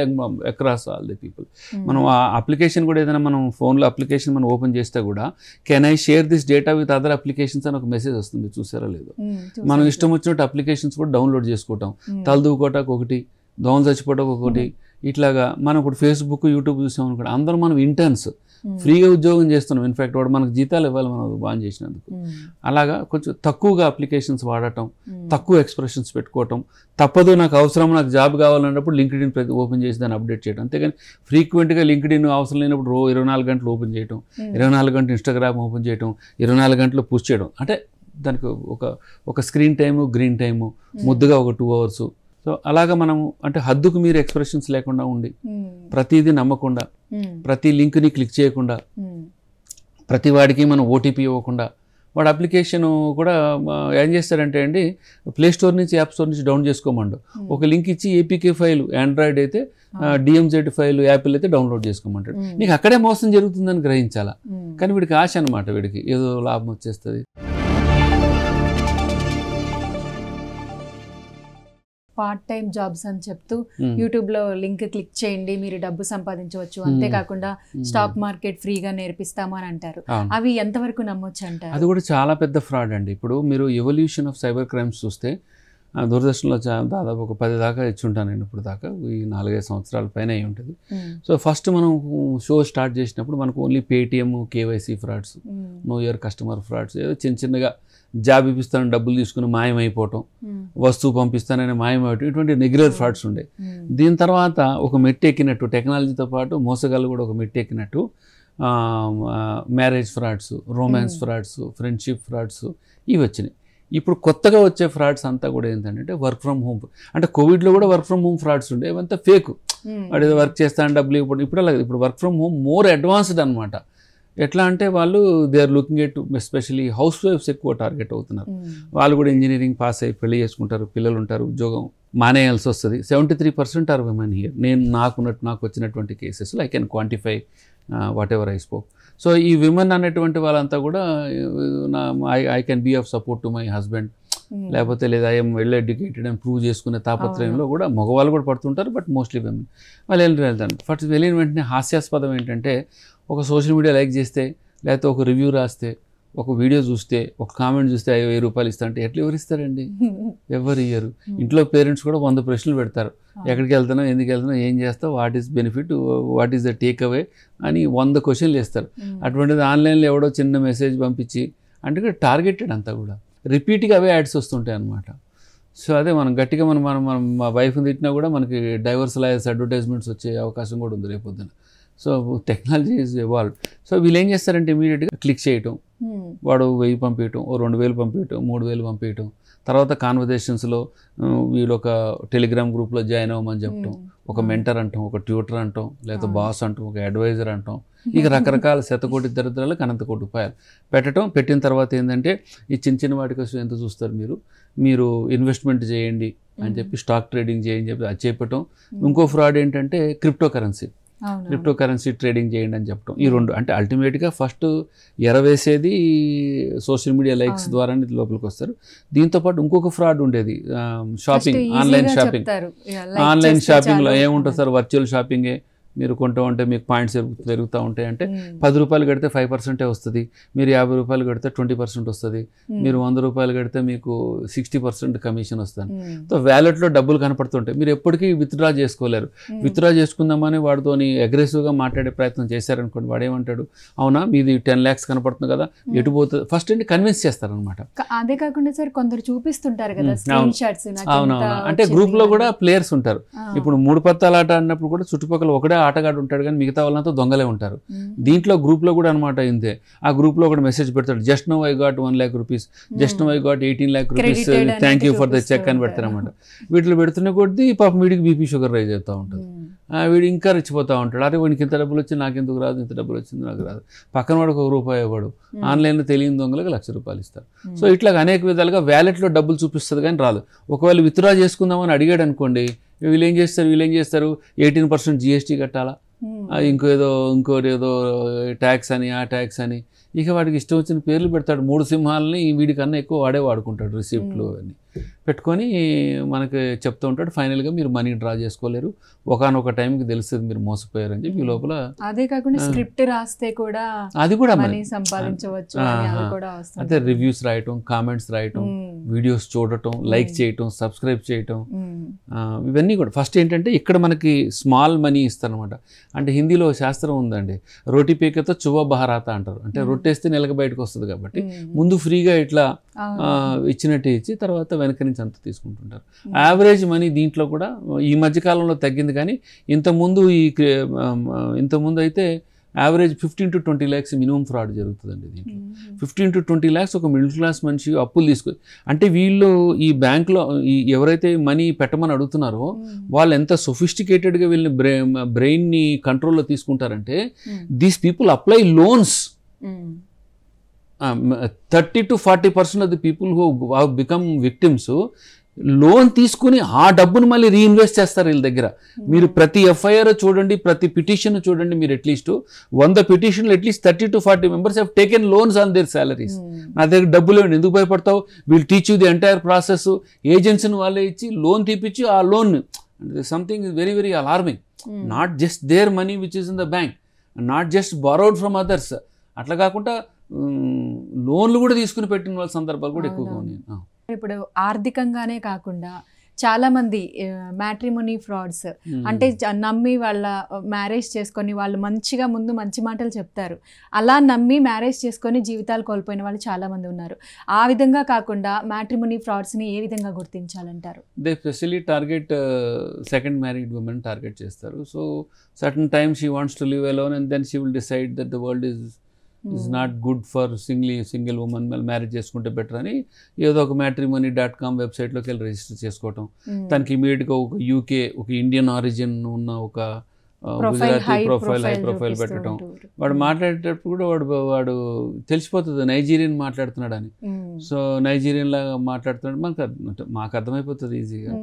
across all the people మనం ఆ అప్లికేషన్ కూడా ఏదైనా మనం ఫోన్లో అప్లికేషన్ మనం ఓపెన్ చేస్తే కూడా can I share this data with other applications అని ఒక మెసేజ్ వస్తుంది చూసారా లేదు hmm, మనం ఇష్టం వచ్చినట్టు అప్లికేషన్స్ కూడా డౌన్లోడ్ చేసుకోవటం hmm. తలదూకోటాకు ఒకటి దోమలు చచ్చిపోవటం ఒకటి hmm. ఇట్లాగా మనం ఇప్పుడు ఫేస్బుక్ యూట్యూబ్ చూసాం అనుకోండి అందరూ మనం ఇంటర్న్స్ Hmm. ఫ్రీగా ఉద్యోగం చేస్తున్నాం ఇన్ఫాక్ట్ వాడు మనకు జీతాలు ఇవ్వాలి మనం బాన్ చేసినందుకు hmm. అలాగా కొంచెం తక్కువగా అప్లికేషన్స్ వాడటం hmm. తక్కువ ఎక్స్ప్రెషన్స్ పెట్టుకోవటం తప్పదు నాకు అవసరం నాకు జాబ్ కావాలన్నప్పుడు లింక్డ్ ఇన్ ప్రతి ఓపెన్ చేసి దాన్ని అప్డేట్ చేయడం అంతేగాని ఫ్రీక్వెంట్గా లింక్డ్ ఇన్ అవసరం లేనప్పుడు రో ఇరవై నాలుగు గంటలు ఓపెన్ చేయడం ఇరవై నాలుగు గంటలు ఇన్స్టాగ్రామ్ ఓపెన్ చేయడం ఇరవై నాలుగు గంటలు పూజ చేయడం అంటే దానికి ఒక ఒక స్క్రీన్ టైము గ్రీన్ టైము ముద్దుగా ఒక టూ అవర్సు సో అలాగ మనం అంటే హద్దుకు మీరు ఎక్స్ప్రెషన్స్ లేకుండా ఉండి hmm. ప్రతిదీ నమ్మకుండా hmm. ప్రతి లింక్ని క్లిక్ చేయకుండా hmm. ప్రతి వాడికి మనం ఓటీపీ ఇవ్వకుండా వాడు అప్లికేషన్ కూడా ఏం చేస్తారంటే అండి ప్లే స్టోర్ నుంచి యాప్ స్టోర్ నుంచి డౌన్ చేసుకోమండు ఒక లింక్ ఇచ్చి ఏపీకే ఫైల్ ఆండ్రాయిడ్ అయితే డిఎంజెడ్ ఫైల్ యాపిల్ అయితే డౌన్లోడ్ చేసుకోమంటాడు నీకు అక్కడే మోసం జరుగుతుందని గ్రహించాలా కానీ వీడికి ఆశ అనమాట వీడికి ఏదో లాభం వచ్చేస్తుంది పార్ట్ టైం జాబ్స్ అని చెప్తూ hmm. యూట్యూబ్ లో లింక్ క్లిక్ చేయండి మీరు డబ్బు సంపాదించవచ్చు అంతేకాకుండా hmm. Hmm. స్టాక్ మార్కెట్ ఫ్రీగా నేర్పిస్తాము అని అంటారు అవి ఎంతవరకు నమ్మొచ్చు అంటారు అది కూడా చాలా పెద్ద ఫ్రాడ్ అండి ఇప్పుడు మీరు ఎవల్యూషన్ ఆఫ్ సైబర్ క్రైమ్స్ చూస్తే దూరదర్శన్లో దాదాపు ఒక పది దాకా ఇచ్చి ఉంటాను నేను ఇప్పుడు దాకా ఈ నాలుగైదు సంవత్సరాల పైన అయి ఉంటుంది సో ఫస్ట్ మనం షో స్టార్ట్ చేసినప్పుడు మనకు only Paytm KYC frauds new year customer frauds ఏదో చిన్న చిన్నగా జాబ్ ఇప్పిస్తాను డబ్బులు తీసుకుని మాయమైపోవటం hmm. వస్తువు పంపిస్తానని మాయమైపోవటం ఇటువంటి రెగ్యులర్ ఫ్రాడ్స్ ఉండే hmm. దీని తర్వాత ఒక మెట్టు ఎక్కినట్టు టెక్నాలజీతో పాటు మోసగాళ్ళు కూడా ఒక మెట్టు ఎక్కినట్టు marriage frauds romance frauds friendship frauds ఇవి వచ్చినాయి ఇప్పుడు కొత్తగా వచ్చే ఫ్రాడ్స్ అంతా కూడా ఏంటంటే వర్క్ ఫ్రమ్ హోమ్ అంటే కోవిడ్లో కూడా వర్క్ ఫ్రమ్ హోమ్ ఫ్రాడ్స్ ఉండే ఇవంతా ఫేక్ hmm. వాడు వర్క్ చేస్తాను డబ్బులు ఇవ్వడం ఇప్పుడు అలాగే ఇప్పుడు work from home more advanced అనమాట ఎట్లా అంటే వాళ్ళు they are looking at especially house wives ఎక్కువ టార్గెట్ అవుతున్నారు hmm. వాళ్ళు కూడా ఇంజనీరింగ్ పాస్ అయ్యి పెళ్లి చేసుకుంటారు పిల్లలు ఉంటారు ఉద్యోగం మానేయాల్సి వస్తుంది seventy three percent are women here నేను నాకున్నట్టు నాకు వచ్చినటువంటి cases I can quantify whatever I spoke so ఈ విమెన్ అనేటువంటి వాళ్ళంతా కూడా uh, నా I I can be of support to my husband Hmm. లేకపోతే లేదా ఏం వెల్ ఎడ్యుకేటెడ్ అని ప్రూవ్ చేసుకునే తాపత్రయంలో కూడా మగవాళ్ళు కూడా పడుతుంటారు బట్ మోస్ట్లీ వెమెన్ వాళ్ళు వెళ్ళి వెళ్తాను ఫస్ట్ వెళ్ళిన వెంటనే హాస్యాస్పదం ఏంటంటే ఒక సోషల్ మీడియా లైక్ చేస్తే లేకపోతే ఒక రివ్యూ రాస్తే ఒక వీడియో చూస్తే ఒక కామెంట్ చూస్తే అయ్యో వెయ్యి రూపాయలు ఇస్తా అంటే ఎట్లా ఎవరిస్తారండి ఎవరు ఇయ్యరు hmm. ఇంట్లో పేరెంట్స్ కూడా వంద ప్రశ్నలు పెడతారు ఎక్కడికి వెళ్తున్నావు ఎందుకు వెళ్తున్నావు ఏం చేస్తావు what is benefit what is the take away అని వంద క్వశ్చన్లు వేస్తారు hmm. అటువంటిది ఆన్లైన్లో ఎవడో చిన్న మెసేజ్ పంపించి అంటే టార్గెటెడ్ అంతా కూడా రిపీట్గా అవే యాడ్స్ వస్తుంటాయి అనమాట సో అదే మనం గట్టిగా మనం మనం మనం మా వైఫ్ని తిట్టినా కూడా మనకి డైవర్స్ లాయర్స్ అడ్వర్టైజ్మెంట్స్ వచ్చే అవకాశం కూడా ఉంది రేపొద్దున so technology is evolve so వీళ్ళు ఏం చేస్తారంటే ఇమీడియట్గా క్లిక్ చేయటం hmm. వాడు వెయ్యి పంపించటం ఓ రెండు వేలు పంపించటం మూడు వేలు పంపించటం తర్వాత కాన్వర్జేషన్స్లో వీళ్ళు ఒక టెలిగ్రామ్ గ్రూప్లో జాయిన్ అవ్వమని చెప్పటం ఒక మెంటర్ అంటాం ఒక ట్యూటర్ అంటాం లేదా బాస్ అంటాం ఒక అడ్వైజర్ అంటాం ఇక రకరకాల శతకోటి దరిద్రాలకు కోటి ఉపాయాలు పెట్టడం పెట్టిన తర్వాత ఏంటంటే ఈ చిన్న చిన్న వాటి కోసం ఎంత చూస్తారు మీరు మీరు ఇన్వెస్ట్మెంట్ చేయండి అని చెప్పి స్టాక్ ట్రేడింగ్ చేయని చెప్పి అది చేపట్టడం ఇంకో ఫ్రాడ్ ఏంటంటే crypto currency crypto currency trading చేయండి అని చెప్పడం ఈ రెండు అంటే అల్టిమేట్గా ఫస్ట్ ఎరవేసేది సోషల్ మీడియా లైక్స్ ద్వారానే లోపలికి వస్తారు దీంతో పాటు ఇంకొక ఫ్రాడ్ ఉండేది షాపింగ్ ఆన్లైన్ షాపింగ్ ఆన్లైన్ షాపింగ్లో ఏముంటుంది సార్ వర్చువల్ షాపింగే మీరు కొంటూ ఉంటే మీకు పాయింట్స్ పెరుగుతూ ఉంటాయి అంటే పది రూపాయలు కడితే ఫైవ్ పర్సెంటే వస్తుంది మీరు యాభై రూపాయలు కడితే ట్వంటీ పర్సెంట్ వస్తుంది మీరు వంద రూపాయలు కడితే మీకు సిక్స్టీ పర్సెంట్ కమిషన్ వస్తుంది సో వ్యాలెట్లో డబ్బులు కనపడుతుంటాయి మీరు ఎప్పటికీ విత్డ్రా చేసుకోలేరు విత్డ్రా చేసుకుందామని వాడితోని అగ్రెసివ్గా మాట్లాడే ప్రయత్నం చేశారనుకోండి వాడు ఏమంటాడు అవునా మీది టెన్ ల్యాక్స్ కనపడుతుంది కదా ఎటు పోతుంది ఫస్ట్ ఏంటి కన్విన్స్ చేస్తారనమాట అదే కాకుండా సార్ కొందరు చూపిస్తుంటారు కదా అవునవునా అంటే గ్రూప్లో కూడా ప్లేయర్స్ ఉంటారు ఇప్పుడు మూడు పత్తాలు ఆట అన్నప్పుడు కూడా చుట్టుపక్కల ఒకటే ఆటగాడు ఉంటాడు కానీ మిగతా వాళ్ళంతా దొంగలే ఉంటారు దీంట్లో గ్రూప్లో కూడా అనమాట అయిందే ఆ గ్రూప్లో ఒక మెసేజ్ పెడతాడు just now I got one lakh rupees just now I got eighteen lakh rupees thank you for the cheque అని పెడతారు అనమాట వీటిలో పెడుతున్న కొద్దీ పాప వీడికి బీపీ షుగర్ రైజ్ అవుతూ ఉంటుంది వీడు ఇంకా రెచ్చిపోతూ ఉంటాడు అరే వీడికి ఇంత డబ్బులు వచ్చి నాకు ఎందుకు రాదు ఇంత డబ్బులు వచ్చింది నాకు రాదు పక్కన వాడికి ఒక రూపాయి ఇవ్వడు ఆన్లైన్లో తెలియని దొంగలకు లక్ష రూపాయలు ఇస్తారు సో ఇట్లా అనేక విధాలుగా వ్యాలెట్లో డబ్బులు చూపిస్తుంది కానీ రాదు ఒకవేళ విత్డ్రా చేసుకుందామని అడిగాడు అనుకోండి వీళ్ళు ఏం చేస్తారు వీళ్ళు ఏం చేస్తారు ఎయిటీన్ పర్సెంట్ జిఎస్టీ కట్టాలా ఇంకేదో ఇంకోటి ఏదో ట్యాక్స్ అని ఆ ట్యాక్స్ అని ఇక వాడికి ఇష్టం వచ్చిన పేర్లు పెడతాడు మూడు సింహాలని వీడికన్నా ఎక్కువ వాడే వాడుకుంటాడు రిసిప్ట్లు అవన్నీ పెట్టుకొని మనకి చెప్తూ ఉంటాడు ఫైనల్గా మీరు మనీ డ్రా చేసుకోలేరు ఒకనొక టైంకి తెలుస్తుంది మీరు మోసపోయారు అని చెప్పి లోపల అదే కాకుండా స్క్రిప్ట్ రాస్తే కూడా అది కూడా మనీ సంపాదించవచ్చు అదే రివ్యూస్ రాయటం కామెంట్స్ రాయటం వీడియోస్ చూడటం hmm. లైక్ చేయటం సబ్స్క్రైబ్ చేయటం hmm. ఇవన్నీ కూడా ఫస్ట్ ఏంటంటే ఇక్కడ మనకి స్మాల్ మనీ ఇస్తారనమాట అంటే హిందీలో శాస్త్రం ఉందండి రోటి పీకతో చువ బహరాత అంటారు అంటే hmm. రొట్టేస్తే నెలకు బయటకు వస్తుంది కాబట్టి ముందు ఫ్రీగా ఇట్లా ఇచ్చినట్టు ఇచ్చి తర్వాత వెనక నుంచి అంత తీసుకుంటుంటారు యావరేజ్ మనీ దీంట్లో కూడా ఈ మధ్యకాలంలో తగ్గింది కానీ ఇంతకుముందు ఈ ఇంతకుముందు అయితే average fifteen to twenty lakhs minimum fraud జరుగుతుందండి దీంట్లో ఫిఫ్టీన్ టు ట్వంటీ ల్యాక్స్ ఒక మిడిల్ క్లాస్ మనిషి అప్పులు తీసుకు అంటే వీళ్ళు ఈ బ్యాంక్లో ఈ ఎవరైతే మనీ పెట్టమని అడుగుతున్నారో hmm. వాళ్ళు ఎంత సొఫిస్టికేటెడ్గా వీళ్ళని బ్రెయిన్ బ్రెయిన్ని కంట్రోల్లో తీసుకుంటారంటే these people apply loans thirty to forty percent of the people who become victims loan తీసుకుని ఆ డబ్బును మళ్ళీ రీఇన్వెస్ట్ చేస్తారు వీళ్ళ దగ్గర మీరు ప్రతి ఎఫ్ఐఆర్ చూడండి ప్రతి పిటిషన్ చూడండి మీరు అట్లీస్ట్ వంద పిటిషన్లు at least thirty to forty members have taken loans on their salaries నా దగ్గర డబ్బులు ఎందుకు భయపడతావు వీళ్ళు టీచ్ ది ఎంటైర్ ప్రాసెస్ ఏజెన్సీని వాళ్ళే ఇచ్చి లోన్ తీపిచ్చి ఆ loan something is very very alarming not just their money which is in the bank not just borrowed from others అట్లా కాకుండా లోన్లు కూడా తీసుకుని పెట్టిన వాళ్ళ సందర్భాలు కూడా ఎక్కువగా ఉన్నాయి ఇప్పుడు ఆర్థికంగానే కాకుండా చాలా మంది మ్యాట్రిమోనీ ఫ్రాడ్స్ అంటే నమ్మి వాళ్ళ మ్యారేజ్ చేసుకొని వాళ్ళు మంచిగా ముందు మంచి మాటలు చెప్తారు అలా నమ్మి మ్యారేజ్ చేసుకొని జీవితాలు కోల్పోయిన వాళ్ళు చాలా మంది ఉన్నారు ఆ విధంగా కాకుండా ఫ్రాడ్స్ ఫ్రాడ్స్ని ఏ విధంగా గుర్తించాలంటారు they specially target second married women target చేస్తారు so sudden time she wants to live alone and then she will decide that the world is is not good for single single women marriage చేసుకుంటే better అని ఏదో ఒక money dot com వెబ్సైట్లోకి వెళ్ళి register చేసుకోవటం hmm. తనకి ఇమీడియట్గా ఒక యూకే ఒక ఇండియన్ ఆరిజిన్ ఉన్న ఒక గుజరాతీ ప్రొఫైల్ హై ప్రొఫైల్ పెట్టడం వాడు hmm. మాట్లాడేటప్పుడు కూడా వాడు వాడు తెలిసిపోతుంది నైజీరియన్ మాట్లాడుతున్నాడు అని hmm. సో నైజీరియన్ లాగా మాట్లాడుతున్నాడు మనకు మాకు అర్థమైపోతుంది ఈజీగా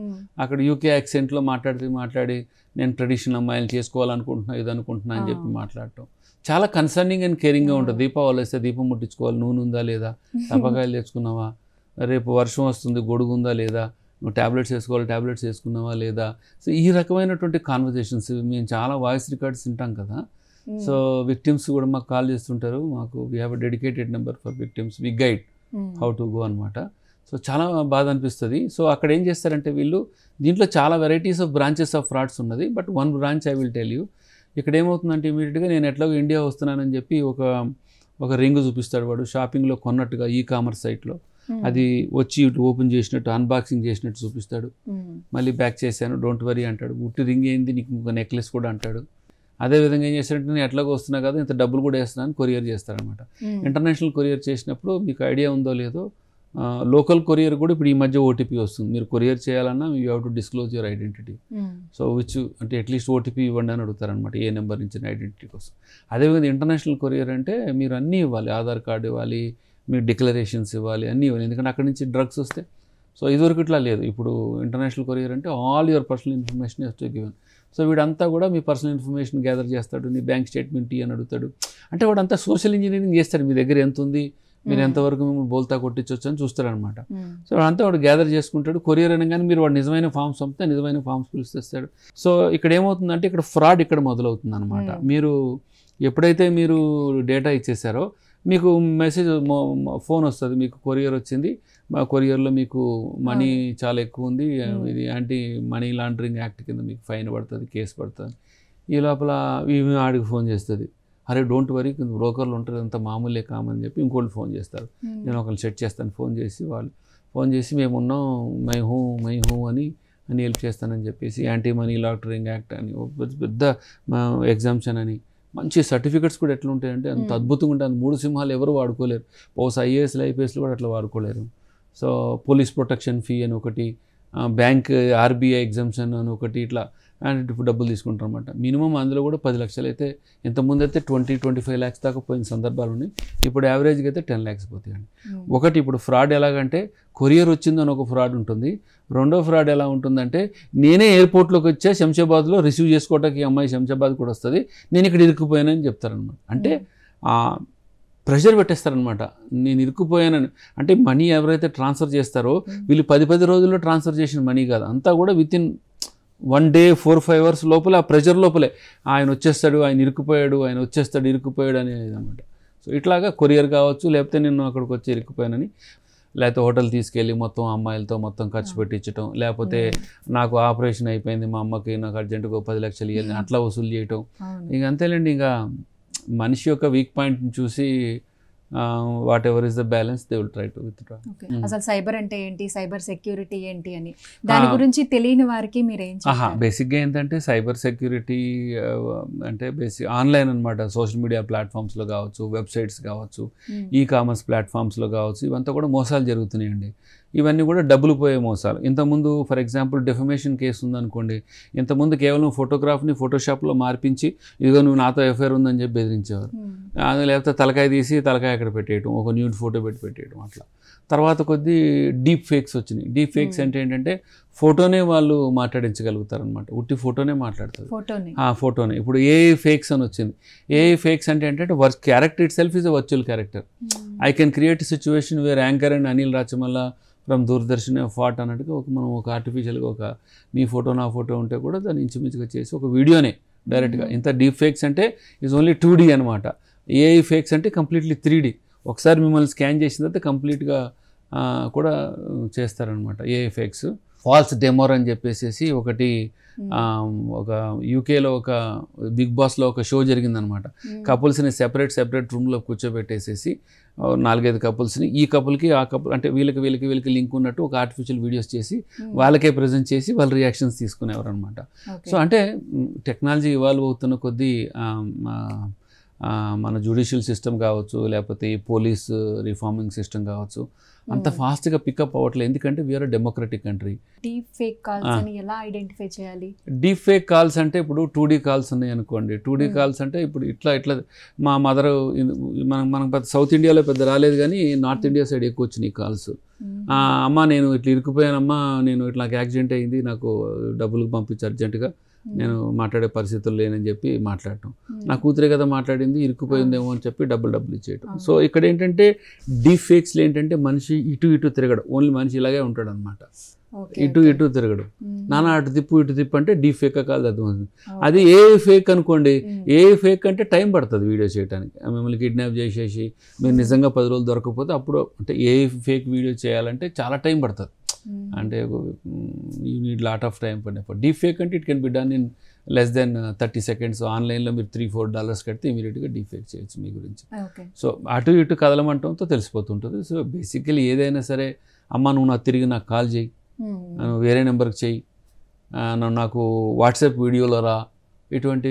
అక్కడ యూకే యాక్సెంట్లో మాట్లాడితే మాట్లాడి నేను ట్రెడిషనల్ అమ్మాయిలు చేసుకోవాలనుకుంటున్నా ఇది అనుకుంటున్నా అని చెప్పి ah. మాట్లాడటం చాలా కన్సర్నింగ్ అండ్ కేరింగ్గా ఉంటుంది దీపావళి వస్తే దీపం ముట్టించుకోవాలి నూనె ఉందా లేదా తప్పకాయలు తెచ్చుకున్నావా రేపు వర్షం వస్తుంది గొడుగు ఉందా లేదా నువ్వు ట్యాబ్లెట్స్ వేసుకోవాలి ట్యాబ్లెట్స్ వేసుకున్నావా లేదా సో ఈ రకమైనటువంటి కాన్వర్జేషన్స్ మేము చాలా వాయిస్ రికార్డ్స్ వింటాం కదా hmm. సో విక్టిమ్స్ కూడా మాకు కాల్ చేస్తుంటారు మాకు we have a dedicated number for victims we guide how to go అనమాట సో చాలా బాధ అనిపిస్తుంది సో అక్కడ ఏం చేస్తారంటే వీళ్ళు దీంట్లో చాలా varieties of branches of frauds ఉన్నది but one branch I will tell you ఇక్కడ ఏమవుతుందంటే ఇమీడియట్గా నేను ఎట్లాగో ఇండియా వస్తున్నానని చెప్పి ఒక ఒక రింగ్ చూపిస్తాడు వాడు షాపింగ్లో కొన్నట్టుగా ఈ కామర్స్ సైట్లో hmm. అది వచ్చి ఇటు ఓపెన్ చేసినట్టు అన్బాక్సింగ్ చేసినట్టు చూపిస్తాడు hmm. మళ్ళీ బ్యాక్ చేశాను డోంట్ వరీ అంటాడు ఉట్టి రింగ్ ఏంది నీకు ఇంకొక నెక్లెస్ కూడా అంటాడు అదేవిధంగా ఏం చేస్తాడంటే నేను ఎట్లాగో వస్తున్నా కదా ఇంత డబ్బులు కూడా వేస్తున్నాను కొరియర్ చేస్తాడనమాట hmm. ఇంటర్నేషనల్ కొరియర్ చేసినప్పుడు మీకు ఐడియా ఉందో లేదో లోకల్ కొరియర్ కూడా ఇప్పుడు ఈ మధ్య ఓటీపీ వస్తుంది మీరు కొరియర్ చేయాలన్నా you have to disclose your identity so which అంటే అట్లీస్ట్ ఓటీపీ ఇవ్వండి అని అడుగుతారనమాట ఏ నెంబర్ నుంచి ఐడెంటిటీ కోసం అదేవిధంగా ఇంటర్నేషనల్ కొరియర్ అంటే మీరు అన్నీ ఇవ్వాలి ఆధార్ కార్డు ఇవ్వాలి మీరు డిక్లరేషన్స్ ఇవ్వాలి అన్నీ ఇవ్వాలి ఎందుకంటే అక్కడ నుంచి డ్రగ్స్ వస్తే సో ఇదివరకు ఇట్లా లేదు ఇప్పుడు ఇంటర్నేషనల్ కొరియర్ అంటే ఆల్ యువర్ పర్సనల్ ఇన్ఫర్మేషన్ వస్తే గివెన్ సో వీడంతా కూడా మీ పర్సనల్ ఇన్ఫర్మేషన్ గ్యాదర్ చేస్తాడు నీ బ్యాంక్ స్టేట్మెంట్ అని అడుగుతాడు అంటే వాడంతా సోషల్ ఇంజనీరింగ్ చేస్తాడు మీ దగ్గర ఎంత ఉంది మీరు ఎంతవరకు మిమ్మల్ని బోల్తా కొట్టించవచ్చు అని చూస్తాడనమాట సో అంతా వాడు గ్యాదర్ చేసుకుంటాడు కొరియర్ అనగానే మీరు వాడు నిజమైన ఫామ్స్ పంపితే నిజమైన ఫామ్స్ పిలిచేస్తాడు సో ఇక్కడ ఏమవుతుందంటే ఇక్కడ ఫ్రాడ్ ఇక్కడ మొదలవుతుంది అనమాట మీరు ఎప్పుడైతే మీరు డేటా ఇచ్చేసారో మీకు మెసేజ్ ఫోన్ వస్తుంది మీకు కొరియర్ వచ్చింది మా కొరియర్లో మీకు మనీ చాలా ఎక్కువ ఉంది ఇది యాంటీ మనీ లాండరింగ్ యాక్ట్ కింద మీకు ఫైన్ పడుతుంది కేసు పడుతుంది ఈ లోపల ఆడికి ఫోన్ చేస్తుంది అరే డోంట్ వరీ బ్రోకర్లు ఉంటారు అంత మామూలే కామని చెప్పి ఇంకోళ్ళు ఫోన్ చేస్తారు hmm. నేను ఒకళ్ళు సెట్ చేస్తాను ఫోన్ చేసి వాళ్ళు ఫోన్ చేసి మేము ఉన్నాం మై హూ మై హూ అని అని హెల్ప్ చేస్తానని చెప్పేసి యాంటీ మనీ లాటరింగ్ యాక్ట్ అని పెద్ద ఎగ్జామ్షన్ అని మంచి సర్టిఫికెట్స్ కూడా ఎట్లా ఉంటాయంటే అంత hmm. అద్భుతంగా ఉంటాయి అంత మూడు సింహాలు ఎవరు వాడుకోలేరు బహుశా ఐఏఎస్లు ఐపీఎస్లు కూడా అట్లా వాడుకోలేరు సో పోలీస్ ప్రొటెక్షన్ ఫీ అని ఒకటి బ్యాంక్ ఆర్బీఐ ఎగ్జామ్షన్ అని ఒకటి ఇట్లా అండ్ ఇప్పుడు డబ్బులు తీసుకుంటారు అనమాట మినిమం అందులో కూడా పది లక్షలు అయితే ఇంతకుముందు అయితే ట్వంటీ ట్వంటీ ఫైవ్ ల్యాక్స్ దాకా పోయిన సందర్భాలు ఉన్నాయి ఇప్పుడు యావరేజ్గా అయితే టెన్ ల్యాక్స్ పోతాయండి ఒకటి ఇప్పుడు ఫ్రాడ్ ఎలాగంటే కొరియర్ వచ్చిందని ఒక ఫ్రాడ్ ఉంటుంది రెండో ఫ్రాడ్ ఎలా ఉంటుందంటే నేనే ఎయిర్పోర్ట్లోకి వచ్చే శంషాబాద్లో రిసీవ్ చేసుకోవడానికి అమ్మాయి శంషాబాద్ కూడా వస్తుంది నేను ఇక్కడ ఇరుక్కుపోయానని చెప్తారనమాట అంటే hmm. ప్రెషర్ పెట్టేస్తారనమాట నేను ఇరుక్కుపోయానని అంటే మనీ ఎవరైతే ట్రాన్స్ఫర్ చేస్తారో hmm. వీళ్ళు పది పది రోజుల్లో ట్రాన్స్ఫర్ చేసిన మనీ కాదు అంతా కూడా within one day four five hours లోపల ఆ ప్రెషర్ లోపలే ఆయన వచ్చేస్తాడు ఆయన ఇరుక్కుపోయాడు ఆయన వచ్చేస్తాడు ఇరుక్కుపోయాడు అనేది అనమాట సో ఇట్లాగా కొరియర్ కావచ్చు లేకపోతే నేను అక్కడికి వచ్చి ఇరుక్కుపోయానని లేకపోతే హోటల్ తీసుకెళ్ళి మొత్తం అమ్మాయిలతో మొత్తం ఖర్చు పెట్టించడం లేకపోతే నాకు ఆపరేషన్ అయిపోయింది మా అమ్మకి నాకు అర్జెంటుగా పది లక్షలు ఇవ్వాలి అట్లా వసూలు చేయటం ఇంక అంతేలేండి ఇంకా మనిషి యొక్క వీక్ పాయింట్ని చూసి whatever is the balance they will try to withdraw అసలు సైబర్ అంటే ఏంటి సైబర్ సెక్యూరిటీ ఏంటి అని దాని గురించి తెలియని వారికి మీరు ఏం బేసిక్గా ఏంటంటే సైబర్ సెక్యూరిటీ అంటే బేసిక్ ఆన్లైన్ అనమాట సోషల్ మీడియా ప్లాట్ఫామ్స్లో కావచ్చు వెబ్సైట్స్ కావచ్చు ఈ కామర్స్ ప్లాట్ఫామ్స్లో కావచ్చు ఇవంతా కూడా మోసాలు జరుగుతున్నాయండి ఇవన్నీ కూడా డబ్బులు పోయే మోసాలు ఇంతకుముందు ఫర్ ఎగ్జాంపుల్ డెఫమేషన్ కేసు ఉందనుకోండి ఇంతకుముందు కేవలం ఫోటోగ్రాఫ్ని ఫోటోషాప్లో మార్పించి ఇదిగో నువ్వు నాతో ఎఫ్ఐఆర్ ఉందని చెప్పి బెదిరించేవారు లేకపోతే తలకాయ తీసి తలకాయ అక్కడ పెట్టేయటం ఒక న్యూడ్ ఫోటో పెట్టి పెట్టేయటం అట్లా తర్వాత కొద్దీ డీప్ ఫేక్స్ వచ్చినాయి డీప్ ఫేక్స్ అంటే ఏంటంటే ఫోటోనే వాళ్ళు మాట్లాడించగలుగుతారు అనమాట ఉట్టి ఫోటోనే మాట్లాడతారు ఆ ఫోటోనే ఇప్పుడు ఏ ఫేక్స్ అని వచ్చింది ఏ ఫేక్స్ అంటే ఏంటంటే work character itself is a virtual character I can create situation where anchor and Anil Rachamalla from Doordarshan ఫాట్ అన్నట్టుగా ఒక మనం ఒక ఆర్టిఫిషియల్గా ఒక మీ ఫోటో నా ఫోటో ఉంటే కూడా దాన్ని ఇంచుమించుగా చేసి ఒక వీడియోనే డైరెక్ట్గా ఇంత డీప్ ఫేక్స్ అంటే ఈజ్ ఓన్లీ టూ డీ అనమాట ఏఐ ఫేక్స్ అంటే కంప్లీట్లీ త్రీ డీ ఒకసారి మిమ్మల్ని స్కాన్ చేసిన తర్వాత కంప్లీట్గా కూడా చేస్తారనమాట ఏఐ ఫేక్స్ ఫాల్స్ డెమోర్ అని చెప్పేసి ఒకటి hmm. ఒక యూకేలో ఒక బిగ్ బాస్లో ఒక షో జరిగిందనమాట hmm. కపుల్స్ని సెపరేట్ సెపరేట్ రూమ్లో కూర్చోబెట్టేసేసి నాలుగైదు కపుల్స్ని ఈ కపుల్కి ఆ కపుల్ అంటే వీళ్ళకి వీళ్ళకి వీళ్ళకి లింక్ ఉన్నట్టు ఒక ఆర్టిఫిషియల్ వీడియోస్ చేసి hmm. వాళ్ళకే ప్రజెంట్ చేసి వాళ్ళ రియాక్షన్స్ తీసుకునేవారు అనమాట సో అంటే టెక్నాలజీ ఇవాల్వ్ అవుతున్న కొద్దీ మన జ్యుడిషియల్ సిస్టమ్ కావచ్చు లేకపోతే పోలీస్ రిఫార్మింగ్ సిస్టమ్ కావచ్చు అంత ఫాస్ట్గా hmm. పికప్ అవ్వట్లేదు ఎందుకంటే we are democratic country deep fake calls ఎలా ఐడెంటిఫై చేయాలి డీప్ ఫేక్ కాల్స్ అంటే ఇప్పుడు టూ డీ కాల్స్ ఉన్నాయి అనుకోండి టూ డీ కాల్స్ అంటే ఇప్పుడు ఇట్లా ఇట్లా మా మదర్ మనం మనం పెద్ద సౌత్ ఇండియాలో పెద్ద రాలేదు కానీ నార్త్ ఇండియా సైడ్ ఎక్కువ వచ్చినాయి కాల్స్ hmm. అమ్మ నేను ఇట్లా ఇరుకుపోయానమ్మా నేను ఇట్లా నాకు యాక్సిడెంట్ అయింది నాకు డబ్బులు పంపించు అర్జెంటుగా Hmm. నేను మాట్లాడే పరిస్థితులు లేనని చెప్పి మాట్లాడటం hmm. నా కూతురే కదా మాట్లాడింది ఇరుక్కుపోయిందేమో ah. అని చెప్పి డబ్బులు డబ్బులు ఇచ్చేయటం ah. సో ఇక్కడ ఏంటంటే ఫేక్స్లో ఏంటంటే మనిషి ఇటు ఇటు తిరగడం ఓన్లీ మనిషి ఇలాగే ఉంటాడు అనమాట ఇటు ఇటు తిరగడం hmm. నానా అటు తిప్పు ఇటు తిప్పు అంటే డీ ఫేక్ కాదు అది అది ఏ ఫేక్ అనుకోండి ఏ ఫేక్ అంటే టైం పడుతుంది వీడియో చేయడానికి మిమ్మల్ని కిడ్నాప్ చేసేసి మీరు నిజంగా పది రోజులు దొరకకపోతే అప్పుడు అంటే ఏ ఫేక్ వీడియో చేయాలంటే చాలా టైం పడుతుంది Hmm. అంటే you need lot of time పడిన డీప్ ఫేక్ అంటే it can be done in less than thirty seconds ఆన్లైన్లో మీరు త్రీ ఫోర్ డాలర్స్ కడితే ఇమీడియట్గా డీప్ ఫేక్ చేయొచ్చు మీ గురించి సో ah, అటు ఇటు కదలమంటంతో తెలిసిపోతుంటుంది సో బేసికలీ ఏదైనా సరే అమ్మ నువ్వు నాకు తిరిగి నాకు కాల్ చేయి hmm. వేరే నెంబర్కి చేయి నాకు వాట్సాప్ వీడియోలో రా ఇటువంటి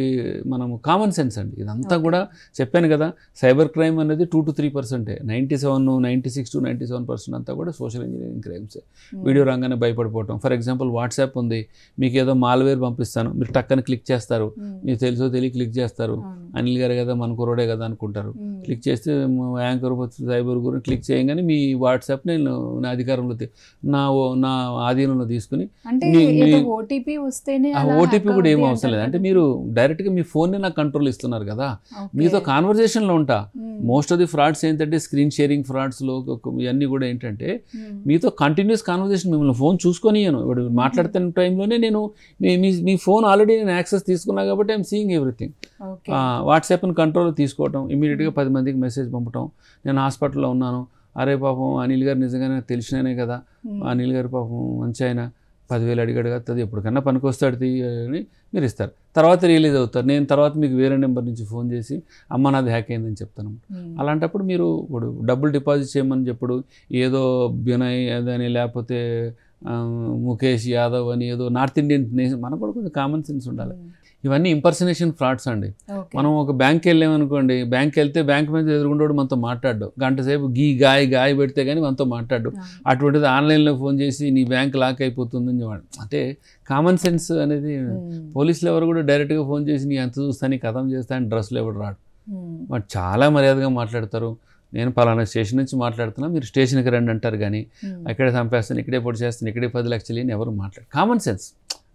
మనము కామన్ సెన్స్ అండి ఇదంతా కూడా చెప్పాను కదా సైబర్ క్రైమ్ అనేది టూ టు త్రీ పర్సెంటే ninety seven ninety six to ninety seven percent అంతా కూడా సోషల్ ఇంజనీరింగ్ క్రైమ్సే వీడియో రంగానే భయపడిపోవటం ఫర్ ఎగ్జాంపుల్ వాట్సాప్ ఉంది మీకు ఏదో మాల్వేర్ పంపిస్తాను మీరు టక్కన క్లిక్ చేస్తారు hmm. మీకు తెలుసో తెలియ క్లిక్ చేస్తారు అనిల్ గారు కదా మన కురోడే కదా అనుకుంటారు క్లిక్ hmm. చేస్తే యాంకర్ సైబర్ గురించి క్లిక్ చేయగానే మీ వాట్సాప్ నేను నా అధికారంలో నా నా ఆధీనంలో తీసుకుని ఓటీపీ కూడా ఏం అవసరం లేదు అంటే మీరు డైరెక్ట్గా మీ ఫోన్ని నాకు కంట్రోల్ ఇస్తున్నారు కదా మీతో కాన్వర్జేషన్లో ఉంటా మోస్ట్ ఆఫ్ ది ఫ్రాడ్స్ ఏంటంటే స్క్రీన్ షేరింగ్ ఫ్రాడ్స్లో ఇవన్నీ కూడా ఏంటంటే మీతో కంటిన్యూస్ కాన్వర్జేషన్ మిమ్మల్ని ఫోన్ చూసుకొని ఇప్పుడు మాట్లాడుతున్న టైంలోనే నేను మీ మీ ఫోన్ ఆల్రెడీ నేను యాక్సెస్ తీసుకున్నా కాబట్టి ఐఎమ్ సీయింగ్ ఎవ్రీథింగ్ వాట్సాప్ని కంట్రోల్ తీసుకోవటం ఇమీడియట్గా పది మందికి మెసేజ్ పంపటం నేను హాస్పిటల్లో ఉన్నాను అరే పాపం అనిల్ గారు నిజంగానే తెలిసిననే కదా అనిల్ గారు పాపం మంచి అయినా పదివేలు అడిగాడు కదా ఎప్పటికన్నా పనికి వస్తాడు అని మీరు ఇస్తారు తర్వాత రియలైజ్ అవుతారు నేను తర్వాత మీకు వేరే నెంబర్ నుంచి ఫోన్ చేసి అమ్మ నాది హ్యాక్ అయిందని చెప్తాను అలాంటప్పుడు మీరు ఇప్పుడు డబ్బులు డిపాజిట్ చేయమని చెప్పుడు ఏదో బినయ్ అదని లేకపోతే ముఖేష్ యాదవ్ అని ఏదో నార్త్ ఇండియన్ నేషన్ మనకు కూడా కొంచెం కామన్ సెన్స్ ఉండాలి ఇవన్నీ ఇంపర్సనేషన్ ఫ్రాడ్స్ అండి మనం ఒక బ్యాంక్కి వెళ్ళామనుకోండి బ్యాంక్కి వెళ్తే బ్యాంక్ మీద ఎదుర్కొంటాడు మనతో మాట్లాడు గంట సేపు గీ గాయ గాయ పెడితే కానీ మనతో మాట్లాడు అటువంటిది ఆన్లైన్లో ఫోన్ చేసి నీ బ్యాంక్ లాక్ అయిపోతుందని అంటే కామన్ సెన్స్ అనేది పోలీసులు ఎవరు కూడా డైరెక్ట్గా ఫోన్ చేసి నీ చూస్తా చూస్తాను కథం చేస్తాను డ్రెస్సులు ఎవరు రాడు మరి చాలా మర్యాదగా మాట్లాడతారు నేను పలానా స్టేషన్ నుంచి మాట్లాడుతున్నా మీరు స్టేషన్కి రండి అంటారు కానీ ఇక్కడే చంపేస్తాను ఇక్కడే పొడి చేస్తాను ఇక్కడే పది లక్షలు ఎవరు మాట్లాడు కామన్ సెన్స్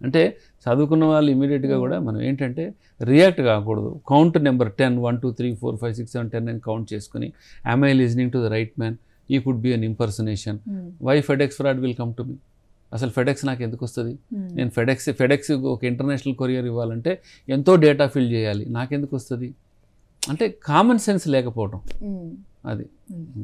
అంటే చదువుకున్న వాళ్ళు ఇమీడియట్గా hmm. కూడా మనం ఏంటంటే రియాక్ట్ కాకూడదు count number ten one two three four five six seven ten అని కౌంట్ చేసుకుని I'm I listening to the right man he could be an impersonation why FedEx fraud will come to me అసలు FedEx నాకు ఎందుకు వస్తుంది hmm. నేను FedEx FedEx ఒక international courier ఇవ్వాలంటే ఎంతో డేటా ఫిల్ చేయాలి నాకెందుకు వస్తుంది అంటే కామన్ సెన్స్ లేకపోవటం hmm. అది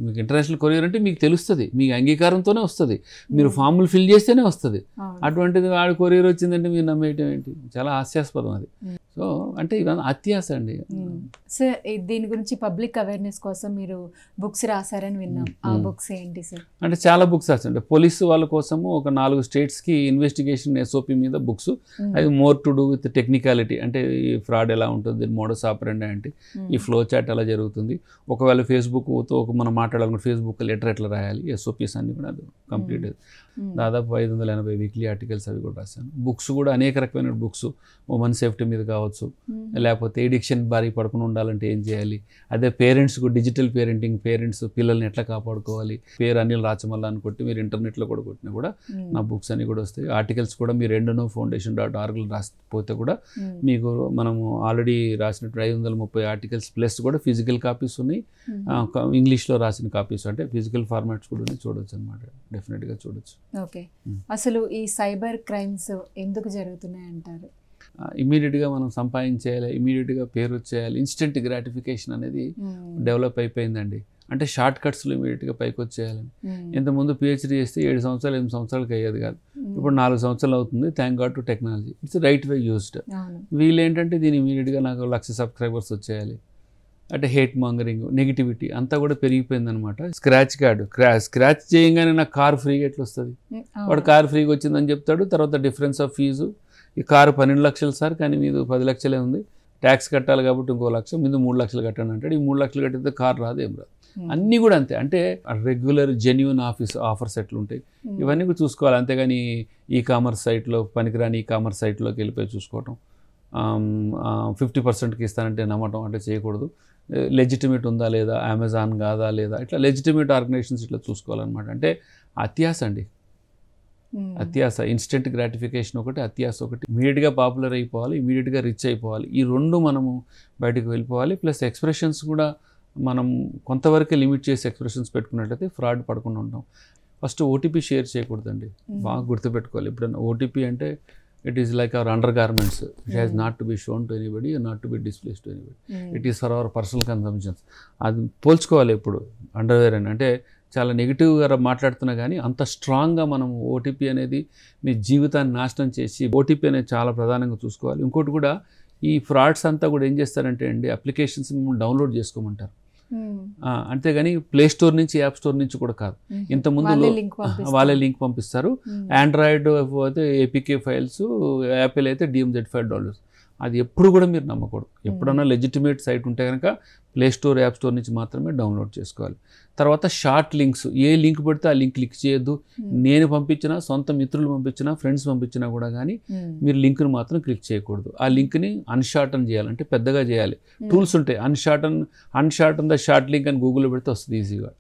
మీకు ఇంటర్నేషనల్ కొరియర్ అంటే మీకు తెలుస్తుంది మీ అంగీకారంతోనే వస్తుంది మీరు ఫామ్లు hmm. ఫిల్ చేస్తేనే వస్తుంది అటువంటిది వాడు కొరియర్ వచ్చిందంటే మీరు నమ్మేయటం ఏంటి చాలా హాస్యాస్పదం అది hmm. సో అంటే ఇవన్నీ అత్యాస అండి hmm. సార్ దీని గురించి పబ్లిక్ అవేర్నెస్ కోసం మీరు బుక్స్ రాశారని విన్నాం ఆ బుక్స్ ఏంటి సార్ అంటే చాలా బుక్స్ రాసండి పోలీసు వాళ్ళ కోసము ఒక నాలుగు స్టేట్స్కి ఇన్వెస్టిగేషన్ ఎస్ఓపి మీద బుక్స్ అది more to do with technicality అంటే ఈ ఫ్రాడ్ ఎలా ఉంటుంది మోడస్ ఆపరెండ్ అంటే ఈ ఫ్లో చాట్ ఎలా జరుగుతుంది ఒకవేళ ఫేస్బుక్తో ఒక మనం మాట్లాడాలనుకుంటే ఫేస్బుక్ లెటర్ ఎట్లా రాయాలి ఎస్ఓపిఎస్ అన్నీ కూడా కంప్లీట్ Hmm. దాదాపు ఐదు వందల ఎనభై వీక్లీ ఆర్టికల్స్ అవి కూడా రాశాను బుక్స్ కూడా అనేక రకమైన బుక్స్ ఉమెన్ సేఫ్టీ మీద కావచ్చు hmm. లేకపోతే ఎడిక్షన్ బారి పడకుండా ఉండాలంటే ఏం చేయాలి అదే పేరెంట్స్ డిజిటల్ పేరెంటింగ్ పేరెంట్స్ పిల్లల్ని ఎట్లా కాపాడుకోవాలి పేరు అనిల్ రాచమల్ల అని కొట్టి మీరు ఇంటర్నెట్లో కూడా కొట్టినా కూడా hmm. నా బుక్స్ అన్ని కూడా వస్తాయి ఆర్టికల్స్ కూడా మీరు రెండునో ఫౌండేషన్ డాట్ ఆర్గ్లు రాసిపోతే కూడా మీకు మనము ఆల్రెడీ రాసినట్టు ఐదు వందల ముప్పై ఆర్టికల్స్ ప్లస్ కూడా ఫిజికల్ కాపీస్ ఉన్నాయి ఇంగ్లీష్లో రాసిన కాపీస్ అంటే ఫిజికల్ ఫార్మాట్స్ కూడా చూడొచ్చు అనమాట డెఫినెట్గా చూడొచ్చు ఓకే అసలు ఈ సైబర్ క్రైమ్స్ ఎందుకు జరుగుతున్నాయి అంటారు ఇమీడియట్గా మనం సంపాదించేయాలి ఇమీడియట్గా పేరు వచ్చేయాలి ఇన్స్టెంట్ గ్రాటిఫికేషన్ అనేది డెవలప్ అయిపోయిందండి అంటే షార్ట్ కట్స్లో ఇమీడియట్గా పైకి వచ్చేయాలని ఇంతకుముందు పిహెచ్డీ చేస్తే ఏడు సంవత్సరాలు ఎనిమిది సంవత్సరాలకి అయ్యేది కాదు ఇప్పుడు నాలుగు సంవత్సరాలు అవుతుంది thank God to technology it's right way used వీళ్ళు ఏంటంటే దీని ఇమీడియట్గా నాకు లక్ష సబ్స్క్రైబర్స్ వచ్చేయాలి అంటే హేట్ మాంగరింగ్ నెగిటివిటీ అంతా కూడా పెరిగిపోయింది అనమాట స్క్రాచ్ క్రాచ్ స్క్రాచ్ చేయగానే నాకు కార్ ఫ్రీగా ఎట్లా వస్తుంది వాడు కార్ ఫ్రీగా వచ్చిందని చెప్తాడు తర్వాత డిఫరెన్స్ ఆఫ్ ఫీజు ఈ కారు పన్నెండు లక్షలు సార్ కానీ మీరు పది లక్షలే ఉంది ట్యాక్స్ కట్టాలి కాబట్టి ఇంకో లక్ష మీద మూడు లక్షలు కట్టండి అంటాడు ఈ మూడు లక్షలు కట్టితే కారు రాదు ఏం రాదు అన్నీ కూడా అంతే అంటే రెగ్యులర్ జెన్యున్ ఆఫీస్ ఆఫర్స్ ఎట్లుంటాయి ఇవన్నీ కూడా చూసుకోవాలి అంతేగాని ఈ కామర్స్ సైట్లో పనికిరాని ఈ కామర్స్ సైట్లోకి వెళ్ళిపోయి చూసుకోవటం ఫిఫ్టీ పర్సెంట్కి ఇస్తానంటే నమ్మటం అంటే చేయకూడదు లెజిటిమేట్ ఉందా లేదా అమెజాన్ కాదా లేదా ఇట్లా లెజిటిమేట్ ఆర్గనైజేషన్స్ ఇట్లా చూసుకోవాలన్నమాట అంటే అత్యాస అండి hmm. అత్యాస ఇన్స్టెంట్ గ్రాటిఫికేషన్ ఒకటి అత్యాస ఒకటి ఇమీడియట్గా పాపులర్ అయిపోవాలి ఇమీడియట్గా రిచ్ అయిపోవాలి ఈ రెండు మనము బయటకు వెళ్ళిపోవాలి ప్లస్ ఎక్స్ప్రెషన్స్ కూడా మనం కొంతవరకే లిమిట్ చేసి ఎక్స్ప్రెషన్స్ పెట్టుకున్నట్లయితే ఫ్రాడ్ పడకుండా ఉంటాం ఫస్ట్ ఓటీపీ షేర్ చేయకూడదండి hmm. బాగా గుర్తుపెట్టుకోవాలి ఎప్పుడైనా ఓటీపీ అంటే it is like our under garments it has not to be shown to anybody not to be displace to anybody it is for our personal consumptions అది పోల్చుకోవాలి ఎప్పుడు underwear అని అంటే చాలా నెగిటివ్గా మాట్లాడుతున్నా కానీ అంత స్ట్రాంగ్గా మనం ఓటీపీ అనేది మీ జీవితాన్ని నాశనం చేసి ఓటీపీ అనేది చాలా ప్రధానంగా చూసుకోవాలి ఇంకోటి కూడా ఈ ఫ్రాడ్స్ అంతా కూడా ఏం చేస్తారంటే అండి అప్లికేషన్స్ డౌన్లోడ్ చేసుకోమంటారు అంతేగాని ప్లే స్టోర్ నుంచి యాప్ స్టోర్ నుంచి కూడా కాదు ఇంతకుముందు వాళ్ళే లింక్ పంపిస్తారు ఆండ్రాయిడ్ అయితే ఏపీకే ఫైల్స్ యాపిల్ అయితే డిఎంజెడ్ ఫైవ్ డాలర్స్ అది ఎప్పుడు కూడా మీరు నమ్మకూడదు hmm. ఎప్పుడన్నా లెజిటిమేట్ సైట్ ఉంటే కనుక ప్లే స్టోర్ యాప్ స్టోర్ నుంచి మాత్రమే డౌన్లోడ్ చేసుకోవాలి తర్వాత షార్ట్ లింక్స్ ఏ లింక్ పెడితే ఆ లింక్ క్లిక్ చేయొద్దు hmm. నేను పంపించినా సొంత మిత్రులు పంపించినా ఫ్రెండ్స్ పంపించినా కూడా కానీ hmm. మీరు లింక్ను మాత్రం క్లిక్ చేయకూడదు ఆ లింక్ని అన్షార్టన్ చేయాలంటే పెద్దగా చేయాలి టూల్స్ ఉంటాయి unshorten unshorten the short link అని గూగుల్లో పెడితే వస్తుంది ఈజీగా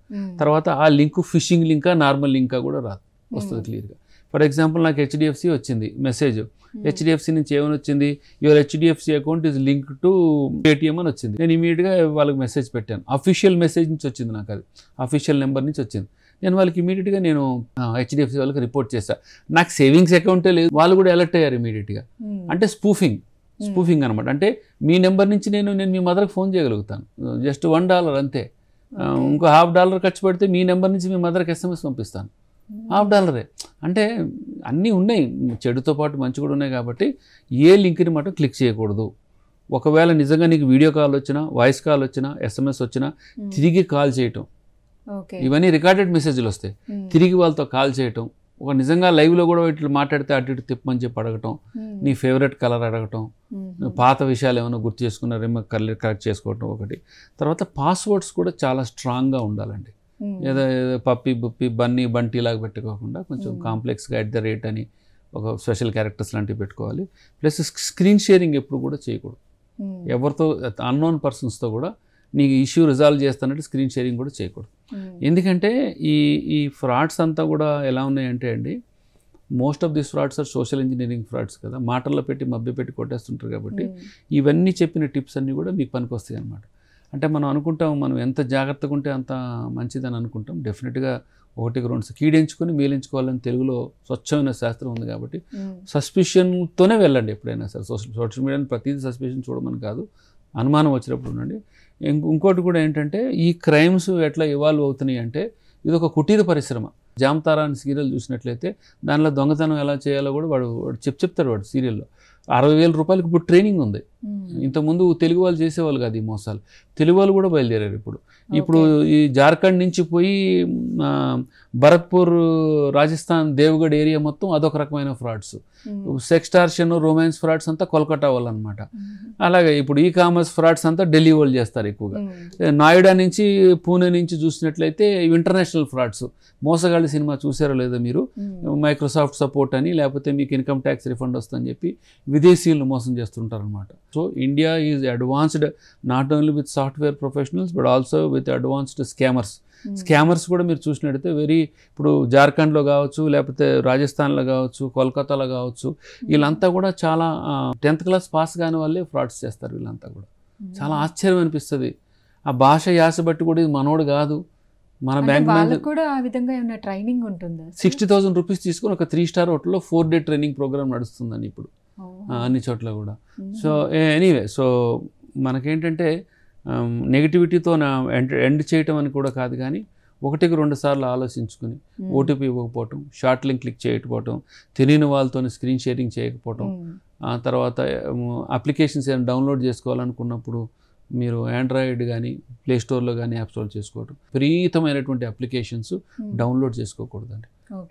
తర్వాత ఆ లింక్ ఫిషింగ్ లింకా నార్మల్ లింకా కూడా రాదు వస్తుంది క్లియర్గా ఫర్ ఎగ్జాంపుల్ నాకు హెచ్డిఎఫ్సి వచ్చింది మెసేజ్ హెచ్డిఎఫ్సి నుంచి ఏమని వచ్చింది your HDFC account is link to Paytm అని వచ్చింది నేను ఇమీడియట్గా వాళ్ళకి మెసేజ్ పెట్టాను అఫీషియల్ మెసేజ్ నుంచి వచ్చింది నాకు అది అఫీషియల్ నెంబర్ నుంచి వచ్చింది నేను వాళ్ళకి ఇమీడియట్గా నేను హెచ్డిఎఫ్సి వాళ్ళకి రిపోర్ట్ చేశాను నాకు సేవింగ్స్ అకౌంటే లేదు వాళ్ళు కూడా అలర్ట్ అయ్యారు ఇమీడియట్గా hmm. అంటే స్పూఫింగ్ స్పూఫింగ్ అనమాట అంటే మీ నెంబర్ నుంచి నేను నేను మీ మదర్కి ఫోన్ చేయగలుగుతాను జస్ట్ వన్ డాలర్ అంతే ఇంకో హాఫ్ డాలర్ ఖర్చు పెడితే మీ నెంబర్ నుంచి మీ మదర్కి ఎస్ఎంఎస్ పంపిస్తాను హాఫ్ డాలరే అంటే అన్నీ ఉన్నాయి చెడుతో పాటు మంచి కూడా ఉన్నాయి కాబట్టి ఏ లింక్ని మాత్రం క్లిక్ చేయకూడదు ఒకవేళ నిజంగా నీకు వీడియో కాల్ వచ్చినా వాయిస్ కాల్ వచ్చినా ఎస్ఎంఎస్ వచ్చినా hmm. తిరిగి కాల్ చేయటం ఇవన్నీ రికార్డెడ్ మెసేజ్లు వస్తాయి hmm. తిరిగి వాళ్ళతో కాల్ చేయటం ఒక నిజంగా లైవ్లో కూడా ఇట్లా మాట్లాడితే అటు ఇటు తిప్పమని చెప్పి అడగటం hmm. నీ ఫేవరెట్ కలర్ అడగటం పాత విషయాలు ఏమైనా గుర్తు చేసుకున్నారేమో కలర్ కరెక్ట్ చేసుకోవటం ఒకటి తర్వాత పాస్వర్డ్స్ కూడా చాలా స్ట్రాంగ్గా ఉండాలండి Hmm. ఏదో ఏదో పప్పి బుప్పి బన్నీ బంటి లాగా పెట్టుకోకుండా కొంచెం hmm. కాంప్లెక్స్గా ఎట్ ద రేట్ అని ఒక స్పెషల్ క్యారెక్టర్స్ లాంటివి పెట్టుకోవాలి ప్లస్ స్క్రీన్ షేరింగ్ ఎప్పుడు కూడా చేయకూడదు hmm. ఎవరితో అన్నోన్ పర్సన్స్తో కూడా నీకు ఇష్యూ రిజాల్వ్ చేస్తానంటే స్క్రీన్ షేరింగ్ కూడా చేయకూడదు ఎందుకంటే ఈ ఈ ఫ్రాడ్స్ అంతా కూడా ఎలా ఉన్నాయంటే అండి most of this frauds are social engineering frauds కదా మాటల్లో పెట్టి మభ్య పెట్టి కొట్టేస్తుంటారు కాబట్టి ఇవన్నీ చెప్పిన టిప్స్ అన్నీ కూడా మీకు పనికి వస్తాయి అనమాట అంటే మనం అనుకుంటాం మనం ఎంత జాగ్రత్తగా ఉంటే అంత మంచిదని అనుకుంటాం డెఫినెట్గా ఒకటికి రెండు కీడించుకొని మేలించుకోవాలని తెలుగులో స్వచ్ఛమైన శాస్త్రం ఉంది కాబట్టి సస్పిషన్తోనే వెళ్ళండి ఎప్పుడైనా సరే సోషల్ సోషల్ మీడియాని ప్రతిదీ సస్పిషన్ చూడమని కాదు అనుమానం వచ్చినప్పుడు ఉండండి ఇంకోటి కూడా ఏంటంటే ఈ క్రైమ్స్ ఎట్లా ఇవాల్వ్ అవుతున్నాయి అంటే ఇది ఒక కుటీర పరిశ్రమ జామతారా అని సీరియల్ చూసినట్లయితే దానిలో దొంగతనం ఎలా చేయాలో కూడా వాడు వాడు చెప్ చెప్తాడు వాడు సీరియల్లో అరవై వేల రూపాయలకి ఇప్పుడు ట్రైనింగ్ ఉంది ఇంతకుముందు తెలుగు వాళ్ళు చేసేవాళ్ళు కాదు ఈ మోసాలు తెలుగు వాళ్ళు కూడా బయలుదేరారు ఇప్పుడు ఇప్పుడు ఈ జార్ఖండ్ నుంచి పోయి భరత్పూర్ రాజస్థాన్ దేవగఢ్ ఏరియా మొత్తం అదొక రకమైన ఫ్రాడ్స్ సెక్స్టార్షన్ రొమాన్స్ ఫ్రాడ్స్ అంతా కోల్కటా వాళ్ళు అనమాట అలాగే ఇప్పుడు ఈ కామర్స్ ఫ్రాడ్స్ అంతా ఢిల్లీ వాళ్ళు చేస్తారు ఎక్కువగా నాయుడా నుంచి పూణే నుంచి చూసినట్లయితే ఇంటర్నేషనల్ ఫ్రాడ్స్ మోసగాళ్ళ సినిమా చూసారో లేదో మీరు మైక్రోసాఫ్ట్ సపోర్ట్ అని లేకపోతే మీకు ఇన్కమ్ ట్యాక్స్ రిఫండ్ వస్తుందని చెప్పి విదేశీయులను మోసం చేస్తుంటారనమాట So India is advanced not only with software professionals but also with advanced scammers. Scammers hmm. కూడా మీరు చూసినట్టయితే వెరీ ఇప్పుడు జార్ఖండ్లో కావచ్చు లేకపోతే రాజస్థాన్లో కావచ్చు కోల్కతాలో కావచ్చు hmm. వీళ్ళంతా కూడా చాలా టెన్త్ క్లాస్ పాస్ కాని వాళ్ళే ఫ్రాడ్స్ చేస్తారు వీళ్ళంతా కూడా hmm. చాలా ఆశ్చర్యం అనిపిస్తుంది ఆ భాష యాస బట్టి కూడా ఇది మనోడు కాదు మన బ్యాంక్ కూడా ఆ విధంగా ఏమైనా ట్రైనింగ్ సిక్స్టీ థౌసండ్ రూపీస్ తీసుకుని ఒక త్రీ స్టార్ హోటల్లో ఫోర్ డే ట్రైనింగ్ ప్రోగ్రామ్ నడుస్తుందని ఇప్పుడు అన్ని చోట్ల కూడా సో ఎనీవే సో మనకేంటంటే నెగిటివిటీతో నా ఎండ్ ఎండ్ చేయటం అని కూడా కాదు కానీ ఒకటికి రెండు సార్లు ఆలోచించుకుని ఓటీపీ ఇవ్వకపోవటం షార్ట్ లింక్ క్లిక్ చేయకపోవటం తెలియని వాళ్ళతో స్క్రీన్ షేరింగ్ చేయకపోవటం ఆ తర్వాత అప్లికేషన్స్ ఏమైనా డౌన్లోడ్ చేసుకోవాలనుకున్నప్పుడు మీరు ఆండ్రాయిడ్ కానీ ప్లే స్టోర్లో కానీ యాప్ స్టోర్ చేసుకోవటం ప్రీతమైనటువంటి అప్లికేషన్స్ డౌన్లోడ్ చేసుకోకూడదండి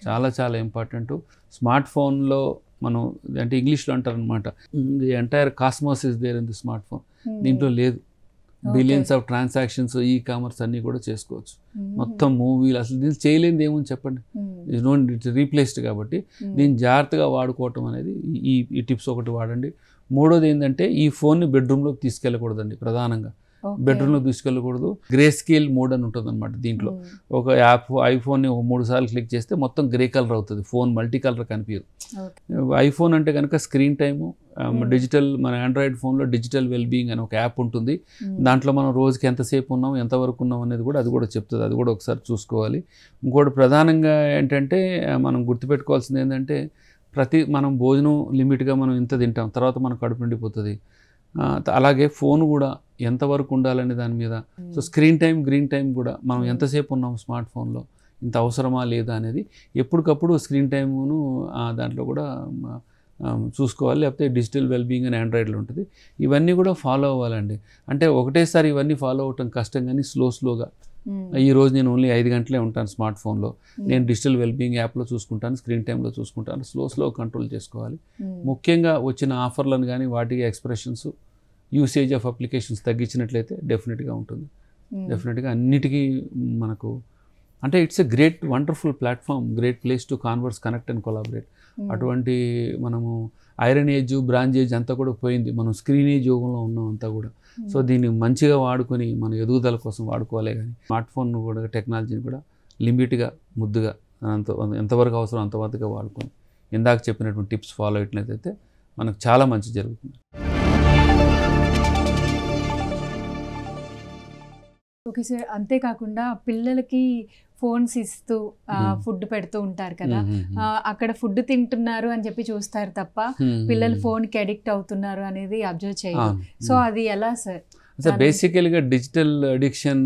చాలా చాలా ఇంపార్టెంట్ స్మార్ట్ ఫోన్లో మనం అంటే ఇంగ్లీష్లో అనమాట the entire cosmos is there in the smart phone hmm. దీంట్లో లేదు billions of transactions e commerce అన్నీ కూడా చేసుకోవచ్చు hmm. మొత్తం మూవీలు అసలు దీన్ని చేయలేనిది ఏముంది చెప్పండి ఇట్స్ నోట్ ఇట్స్ రీప్లేస్డ్ కాబట్టి hmm. దీన్ని జాగ్రత్తగా వాడుకోవటం అనేది ఈ ఈ టిప్స్ ఒకటి వాడండి మూడోది ఏంటంటే ఈ ఫోన్ని బెడ్రూమ్లోకి తీసుకెళ్ళకూడదండి ప్రధానంగా బెడ్రూమ్లో తీసుకెళ్ళకూడదు గ్రే స్కేల్ మోడ్ అని ఉంటుంది అనమాట దీంట్లో hmm. ఒక యాప్ ఐఫోన్ని మూడు సార్లు క్లిక్ చేస్తే మొత్తం గ్రే కలర్ అవుతుంది ఫోన్ మల్టీ కలర్ కనిపించదు ఐఫోన్ అంటే కనుక స్క్రీన్ టైము hmm. డిజిటల్ మన ఆండ్రాయిడ్ ఫోన్లో డిజిటల్ వెల్బీయింగ్ అని ఒక యాప్ ఉంటుంది hmm. దాంట్లో మనం రోజుకి ఎంతసేపు ఉన్నాం ఎంతవరకు ఉన్నాం అనేది కూడా అది కూడా చెప్తుంది అది కూడా ఒకసారి చూసుకోవాలి ఇంకోటి ప్రధానంగా ఏంటంటే మనం గుర్తుపెట్టుకోవాల్సింది ఏంటంటే ప్రతి మనం భోజనం లిమిట్గా మనం ఇంత తింటాం తర్వాత మన కడుపు నిండిపోతుంది అలాగే ఫోన్ కూడా ఎంతవరకు ఉండాలనే దాని మీద so hmm. Screen time green time కూడా మనం hmm. ఎంతసేపు ఉన్నాం స్మార్ట్ ఫోన్లో ఇంత అవసరమా లేదా అనేది ఎప్పటికప్పుడు స్క్రీన్ టైమును దాంట్లో కూడా చూసుకోవాలి లేకపోతే డిజిటల్ వెల్బీయింగ్ అని ఆండ్రాయిడ్లో ఉంటుంది ఇవన్నీ కూడా ఫాలో అవ్వాలండి అంటే ఒకటేసారి ఇవన్నీ ఫాలో అవటం కష్టం కానీ స్లో స్లోగా ఈ రోజు నేను ఓన్లీ ఐదు గంటలే ఉంటాను స్మార్ట్ ఫోన్లో నేను డిజిటల్ వెల్బీయింగ్ యాప్లో చూసుకుంటాను స్క్రీన్ టైంలో చూసుకుంటాను స్లో స్లో కంట్రోల్ చేసుకోవాలి ముఖ్యంగా వచ్చిన ఆఫర్లను కానీ వాటి ఎక్స్ప్రెషన్స్ యూసేజ్ ఆఫ్ అప్లికేషన్స్ తగ్గించినట్లయితే డెఫినెట్గా ఉంటుంది డెఫినెట్గా అన్నిటికీ మనకు అంటే it's a great wonderful platform great place to converse connect and collaborate అటువంటి మనము ఐరన్ ఏజ్ బ్రాంజ్ ఏజ్ అంతా కూడా పోయింది మనం స్క్రీన్ ఏజ్ యోగంలో ఉన్నాం అంతా కూడా Hmm. సో దీన్ని మంచిగా వాడుకొని మన ఎదుగుదల కోసం వాడుకోవాలి కానీ స్మార్ట్ ఫోన్ కూడా టెక్నాలజీని కూడా లిమిట్గా ముద్దుగా అంత ఎంతవరకు అవసరం అంతవరకుగా వాడుకొని ఇందాక చెప్పినటువంటి టిప్స్ ఫాలో అయినట్లయితే మనకు చాలా మంచి జరుగుతుంది ఓకే సార్ అంతేకాకుండా పిల్లలకి ఫోన్స్ ఇస్తూ ఫుడ్ పెడుతూ ఉంటారు కదా అక్కడ ఫుడ్ తింటున్నారు అని చెప్పి చూస్తారు తప్ప పిల్లలు ఫోన్ కి అడిక్ట్ అవుతున్నారు అనేది అబ్జర్వ్ చేయాలి సో అది ఎలా సార్ సార్ బేసికల్గా డిజిటల్ అడిక్షన్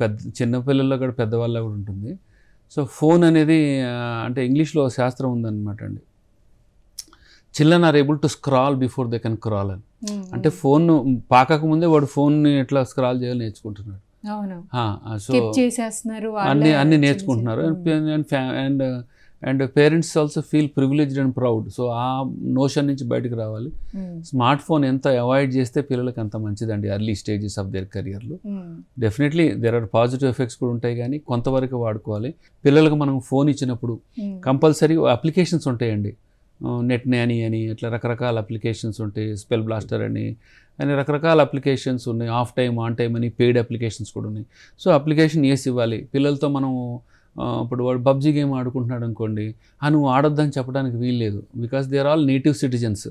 పెద్ద చిన్నపిల్లల్లో కూడా పెద్దవాళ్ళ కూడా ఉంటుంది సో ఫోన్ అనేది అంటే ఇంగ్లీష్లో శాస్త్రం ఉందన్నమాట అండి children are able to scroll before they can crawl అని అంటే ఫోన్ పాకకముందే వాడు ఫోన్ని ఎట్లా స్క్రాల్ చేయాలి నేర్చుకుంటున్నాడు చేసేస్తున్నారు అన్ని అన్ని నేర్చుకుంటున్నారు and and parents also feel privileged and proud so ఆ నోషన్ నుంచి బయటకు రావాలి స్మార్ట్ hmm. ఫోన్ ఎంత అవాయిడ్ చేస్తే పిల్లలకి అంత మంచిదండి అర్లీ స్టేజెస్ ఆఫ్ దేర్ కెరియర్లో definitely there are positive effects కూడా ఉంటాయి కానీ కొంతవరకు వాడుకోవాలి పిల్లలకు మనం ఫోన్ ఇచ్చినప్పుడు కంపల్సరీ hmm. అప్లికేషన్స్ ఉంటాయండి నెట్ నాని అని ఇట్లా రకరకాల అప్లికేషన్స్ ఉంటాయి స్పెల్ బ్లాస్టర్ అని అని రకరకాల అప్లికేషన్స్ ఉన్నాయి ఆఫ్ టైం ఆన్ టైం అని పెయిడ్ అప్లికేషన్స్ కూడా ఉన్నాయి సో అప్లికేషన్ వేసి ఇవ్వాలి పిల్లలతో మనం ఇప్పుడు వాడు పబ్జీ గేమ్ ఆడుకుంటున్నాడు అనుకోండి ఆ నువ్వు ఆడొద్దని చెప్పడానికి వీల్లేదు because they are all native citizens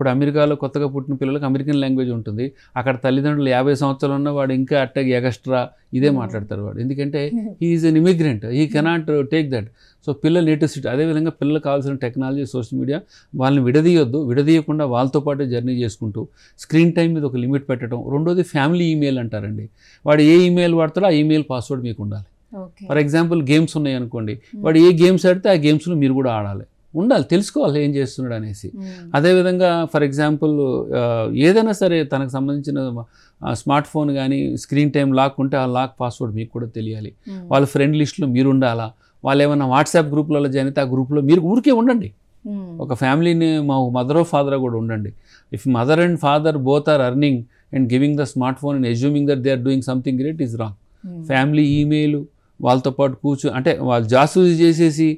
ఇప్పుడు అమెరికాలో కొత్తగా పుట్టిన పిల్లలకు అమెరికన్ లాంగ్వేజ్ ఉంటుంది అక్కడ తల్లిదండ్రులు యాభై సంవత్సరాలు ఉన్న వాడు ఇంకా అట్టగ్ ఎగస్ట్రా ఇదే hmm. మాట్లాడతారు వాడు ఎందుకంటే is an immigrant he cannot take that so పిల్లలు నేటివ్ అదేవిధంగా పిల్లలకు కావాల్సిన టెక్నాలజీ సోషల్ మీడియా వాళ్ళని విడదీయొద్దు విడదీయకుండా వాళ్ళతో పాటు జర్నీ చేసుకుంటూ స్క్రీన్ టైం మీద ఒక లిమిట్ పెట్టడం రెండోది ఫ్యామిలీ ఈమెయిల్ అంటారండి వాడు ఏ ఈమెయిల్ వాడతాడో ఆ ఈమెయిల్ పాస్వర్డ్ మీకు ఉండాలి ఫర్ ఎగ్జాంపుల్ గేమ్స్ ఉన్నాయి అనుకోండి hmm. వాడు ఏ గేమ్స్ ఆడితే ఆ గేమ్స్లో మీరు కూడా ఆడాలి ఉండాలి తెలుసుకోవాలి ఏం చేస్తున్నాడు అనేసి అదేవిధంగా ఫర్ ఎగ్జాంపుల్ ఏదైనా సరే తనకు సంబంధించిన స్మార్ట్ ఫోన్ కానీ స్క్రీన్ టైం లాక్ ఉంటే ఆ లాక్ పాస్వర్డ్ మీకు కూడా తెలియాలి వాళ్ళ ఫ్రెండ్ లిస్ట్లో మీరు ఉండాలా వాళ్ళు ఏమైనా వాట్సాప్ గ్రూప్లలో జాయిన్ అయితే ఆ గ్రూప్లో మీరు ఊరికే ఉండండి ఒక ఫ్యామిలీని మా మదర్ ఫాదర్ కూడా ఉండండి if mother and father both are earning and giving the smart phone and assuming that they are doing something great is wrong family email వాళ్ళతో పాటు కూర్చో అంటే వాళ్ళు జాసూసి చేసేసి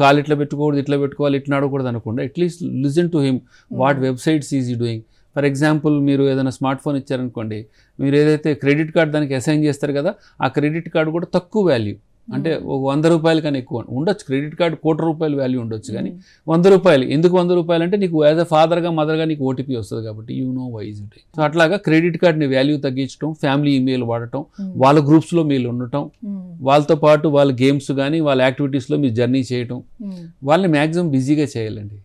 కాలు ఇట్లా పెట్టుకోకూడదు ఇట్లా పెట్టుకోవాలి ఇట్లా ఆడకూడదు అనుకుండా at least listen to him what websites is he doing for example మీరు ఏదైనా స్మార్ట్ ఫోన్ ఇచ్చారనుకోండి మీరు ఏదైతే క్రెడిట్ కార్డ్ దానికి అసైన్ చేస్తారు కదా ఆ క్రెడిట్ కార్డు కూడా తక్కువ వాల్యూ అంటే hmm. ఒక వంద రూపాయల కన్నా ఎక్కువ ఉండొచ్చు క్రెడిట్ కార్డు కోటి రూపాయలు వాల్యూ ఉండొచ్చు కానీ hmm. వంద రూపాయలు ఎందుకు వంద రూపాయలు అంటే నీకు యాజ్ అ ఫాదర్గా మదర్గా నీకు ఓటీపీ వస్తుంది కాబట్టి యూ నో వైజ్ ఉంటాయి సో అట్లాగా క్రెడిట్ కార్డుని వాల్యూ తగ్గించడం ఫ్యామిలీ ఈమెయిల్ వాడటం hmm. వాళ్ళ గ్రూప్స్లో మీరు ఉండటం వాళ్ళతో పాటు వాళ్ళ గేమ్స్ కానీ వాళ్ళ యాక్టివిటీస్లో మీరు జర్నీ చేయటం వాళ్ళని మ్యాక్సిమం బిజీగా చేయాలండి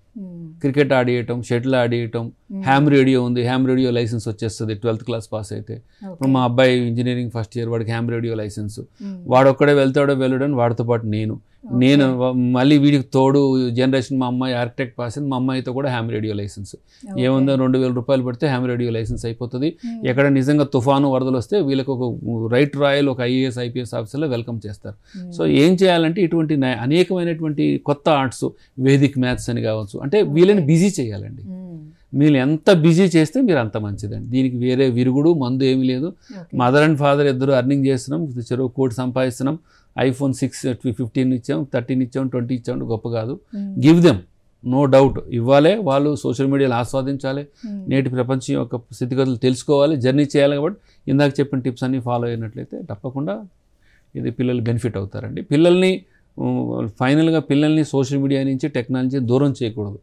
క్రికెట్ ఆడియటం షటిల్ ఆడియటం హ్యామ్ hmm. రేడియో ఉంది హ్యామ్ రేడియో లైసెన్స్ వచ్చేస్తుంది ట్వెల్త్ క్లాస్ పాస్ అయితే ఇప్పుడు మా అబ్బాయి ఇంజనీరింగ్ ఫస్ట్ ఇయర్ వాడికి హ్యామ్ రేడియో లైసెన్స్ వాడు ఒక్కడే వెళ్తాడో వెళ్ళడం వాడితో పాటు నేను నేను మళ్ళీ వీడికి తోడు జనరేషన్ మా అమ్మాయి ఆర్కిటెక్ట్ పాస్ అయింది మా అమ్మాయితో కూడా హ్యామ్ రేడియో లైసెన్స్ ఏముందో రెండు వేల రూపాయలు పడితే హ్యామ్ రేడియో లైసెన్స్ అయిపోతుంది ఎక్కడ నిజంగా తుఫాను వరదలు వస్తే వీళ్ళకి ఒక రైట్ రాయల్ ఒక ఐఏఎస్ ఐపీఎస్ ఆఫీసర్లో వెల్కమ్ చేస్తారు hmm. సో ఏం చేయాలంటే ఇటువంటి అనేకమైనటువంటి కొత్త ఆర్ట్స్ వేదిక్ మ్యాథ్స్ అని కావచ్చు అంటే వీళ్ళని బిజీ చేయాలండి మీరు ఎంత బిజీ చేస్తే మీరు అంత మంచిదండి దీనికి వేరే విరుగుడు మందు ఏమీ లేదు మదర్ అండ్ ఫాదర్ ఇద్దరు అర్నింగ్ చేస్తున్నాం చెరువు కోటి సంపాదిస్తున్నాం ఐఫోన్ సిక్స్ ఫిఫ్టీన్ ఇచ్చాం థర్టీన్ ఇచ్చాం ట్వంటీ ఇచ్చాం గొప్ప కాదు గివ్ దెమ్ నో డౌట్ ఇవ్వాలి వాళ్ళు సోషల్ మీడియాలో ఆస్వాదించాలి నేటి ప్రపంచం యొక్క స్థితిగతులు తెలుసుకోవాలి జర్నీ చేయాలి కాబట్టి ఇందాక చెప్పిన టిప్స్ అన్నీ ఫాలో అయినట్లయితే తప్పకుండా ఇది పిల్లలు బెనిఫిట్ అవుతారండి పిల్లల్ని ఫైనల్గా పిల్లల్ని సోషల్ మీడియా నుంచి టెక్నాలజీ దూరం చేయకూడదు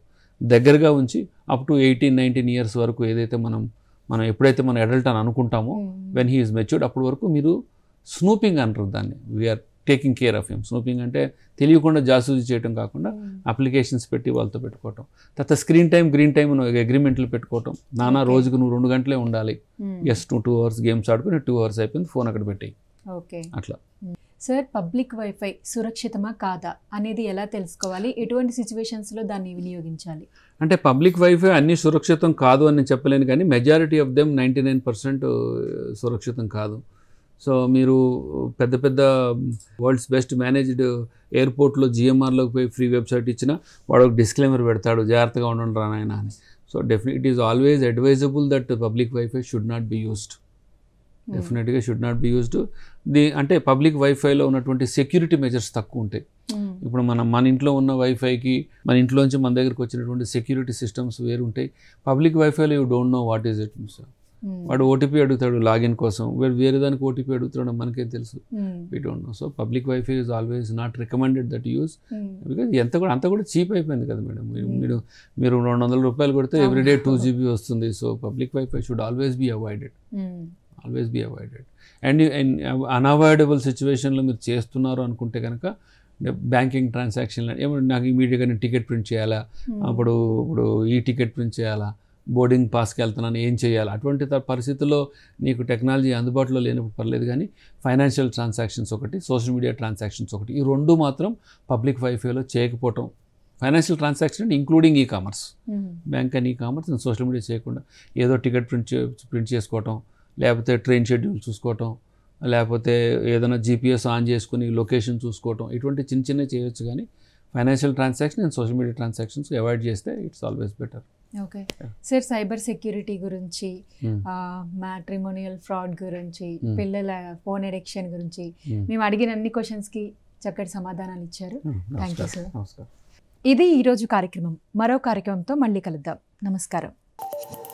దగ్గరగా ఉంచి up to eighteen nineteen years వరకు ఏదైతే మనం మనం ఎప్పుడైతే మనం అడల్ట్ అని అనుకుంటామో వెన్ హీ ఈజ్ మెచ్యూర్డ్ అప్పటి వరకు మీరు స్నూపింగ్ అంటారు దాన్ని we're taking care of him snooping అంటే తెలియకుండా జాసూజీ చేయడం కాకుండా అప్లికేషన్స్ hmm. పెట్టి వాళ్ళతో పెట్టుకోవటం తర్వాత స్క్రీన్ టైం గ్రీన్ టైం అగ్రిమెంట్లు పెట్టుకోవటం నానా రోజుకు నువ్వు రెండు గంటలే ఉండాలి yes two two hours games ఆడుకుని టూ అవర్స్ అయిపోయింది ఫోన్ అక్కడ పెట్టేయి అట్లా hmm. సార్ పబ్లిక్ వైఫై సురక్షితమా కాదా అనేది ఎలా తెలుసుకోవాలి ఎటువంటి సిచ్యువేషన్స్లో దాన్ని వినియోగించాలి అంటే పబ్లిక్ వైఫై అన్ని సురక్షితం కాదు అని చెప్పలేను కానీ majority of them ninety nine percent సురక్షితం కాదు సో మీరు పెద్ద పెద్ద వరల్డ్స్ బెస్ట్ మేనేజ్డ్ ఎయిర్పోర్ట్లో జిఎంఆర్లోకి పోయి ఫ్రీ వెబ్సైట్ ఇచ్చినా వాడు ఒక డిస్క్లైమర్ పెడతాడు జాగ్రత్తగా ఉండండి రానాయన అని so definite it always advisable that public wifi should not be used డెఫినెట్గా should not be used the అంటే పబ్లిక్ వైఫైలో ఉన్నటువంటి సెక్యూరిటీ మెజర్స్ తక్కువ ఉంటాయి hmm. ఇప్పుడు మనం మన ఇంట్లో ఉన్న వైఫైకి మన ఇంట్లో నుంచి మన దగ్గరికి వచ్చినటువంటి సెక్యూరిటీ సిస్టమ్స్ వేరు ఉంటాయి పబ్లిక్ వైఫైలో you don't know what is it వాడు ఓటీపీ అడుగుతాడు లాగిన్ కోసం వేరే దానికి ఓటీపీ అడుగుతాడు మనకే తెలుసు we don't know so public wifi is always not recommended that use because ఎంత కూడా అంత కూడా చీప్ అయిపోయింది కదా మేడం hmm. మీరు మీరు రెండు వందల రూపాయలు కొడితే ఎవ్రీడే టూ జీబీ వస్తుంది so public wifi should always be avoided always be avoided and unavoidable సిచ్యువేషన్లో మీరు చేస్తున్నారు అనుకుంటే కనుక బ్యాంకింగ్ ట్రాన్సాక్షన్లు ఏమంటే నాకు ఇమీడియట్గా నేను టికెట్ ప్రింట్ చేయాలా hmm. అప్పుడు ఇప్పుడు ఈ టికెట్ ప్రింట్ చేయాలా బోర్డింగ్ పాస్కి వెళ్తున్నాను ఏం చేయాలి అటువంటి పరిస్థితుల్లో నీకు టెక్నాలజీ అందుబాటులో లేనప్పుడు పర్లేదు కానీ ఫైనాన్షియల్ ట్రాన్సాక్షన్స్ ఒకటి సోషల్ మీడియా ట్రాన్సాక్షన్స్ ఒకటి ఈ రెండు మాత్రం పబ్లిక్ వైఫైలో చేయకపోవటం financial transaction including e commerce bank and e commerce social media చేయకుండా ఏదో టికెట్ ప్రింట్ ప్రింట్ చేసుకోవటం లేకపోతే ట్రైన్ షెడ్యూల్ చూసుకోవటం లేకపోతే ఏదైనా జీపీఎస్ ఆన్ చేసుకుని లొకేషన్ చూసుకోవటం ఇటువంటి చిన్న చిన్న చేయొచ్చు కానీ financial transaction and social media transactions avoid చేస్తే it's always better okay sir cyber security గురించి hmm. మ్యాట్రిమోనియల్ ఫ్రాడ్ గురించి hmm. పిల్లల ఫోన్ ఎడిక్షన్ గురించి hmm. మేము అడిగిన అన్ని క్వశ్చన్స్కి చక్కటి సమాధానాలు ఇచ్చారు థ్యాంక్ యూ సార్ నమస్కారం ఇది ఈరోజు కార్యక్రమం మరో కార్యక్రమంతో మళ్ళీ కలుద్దాం నమస్కారం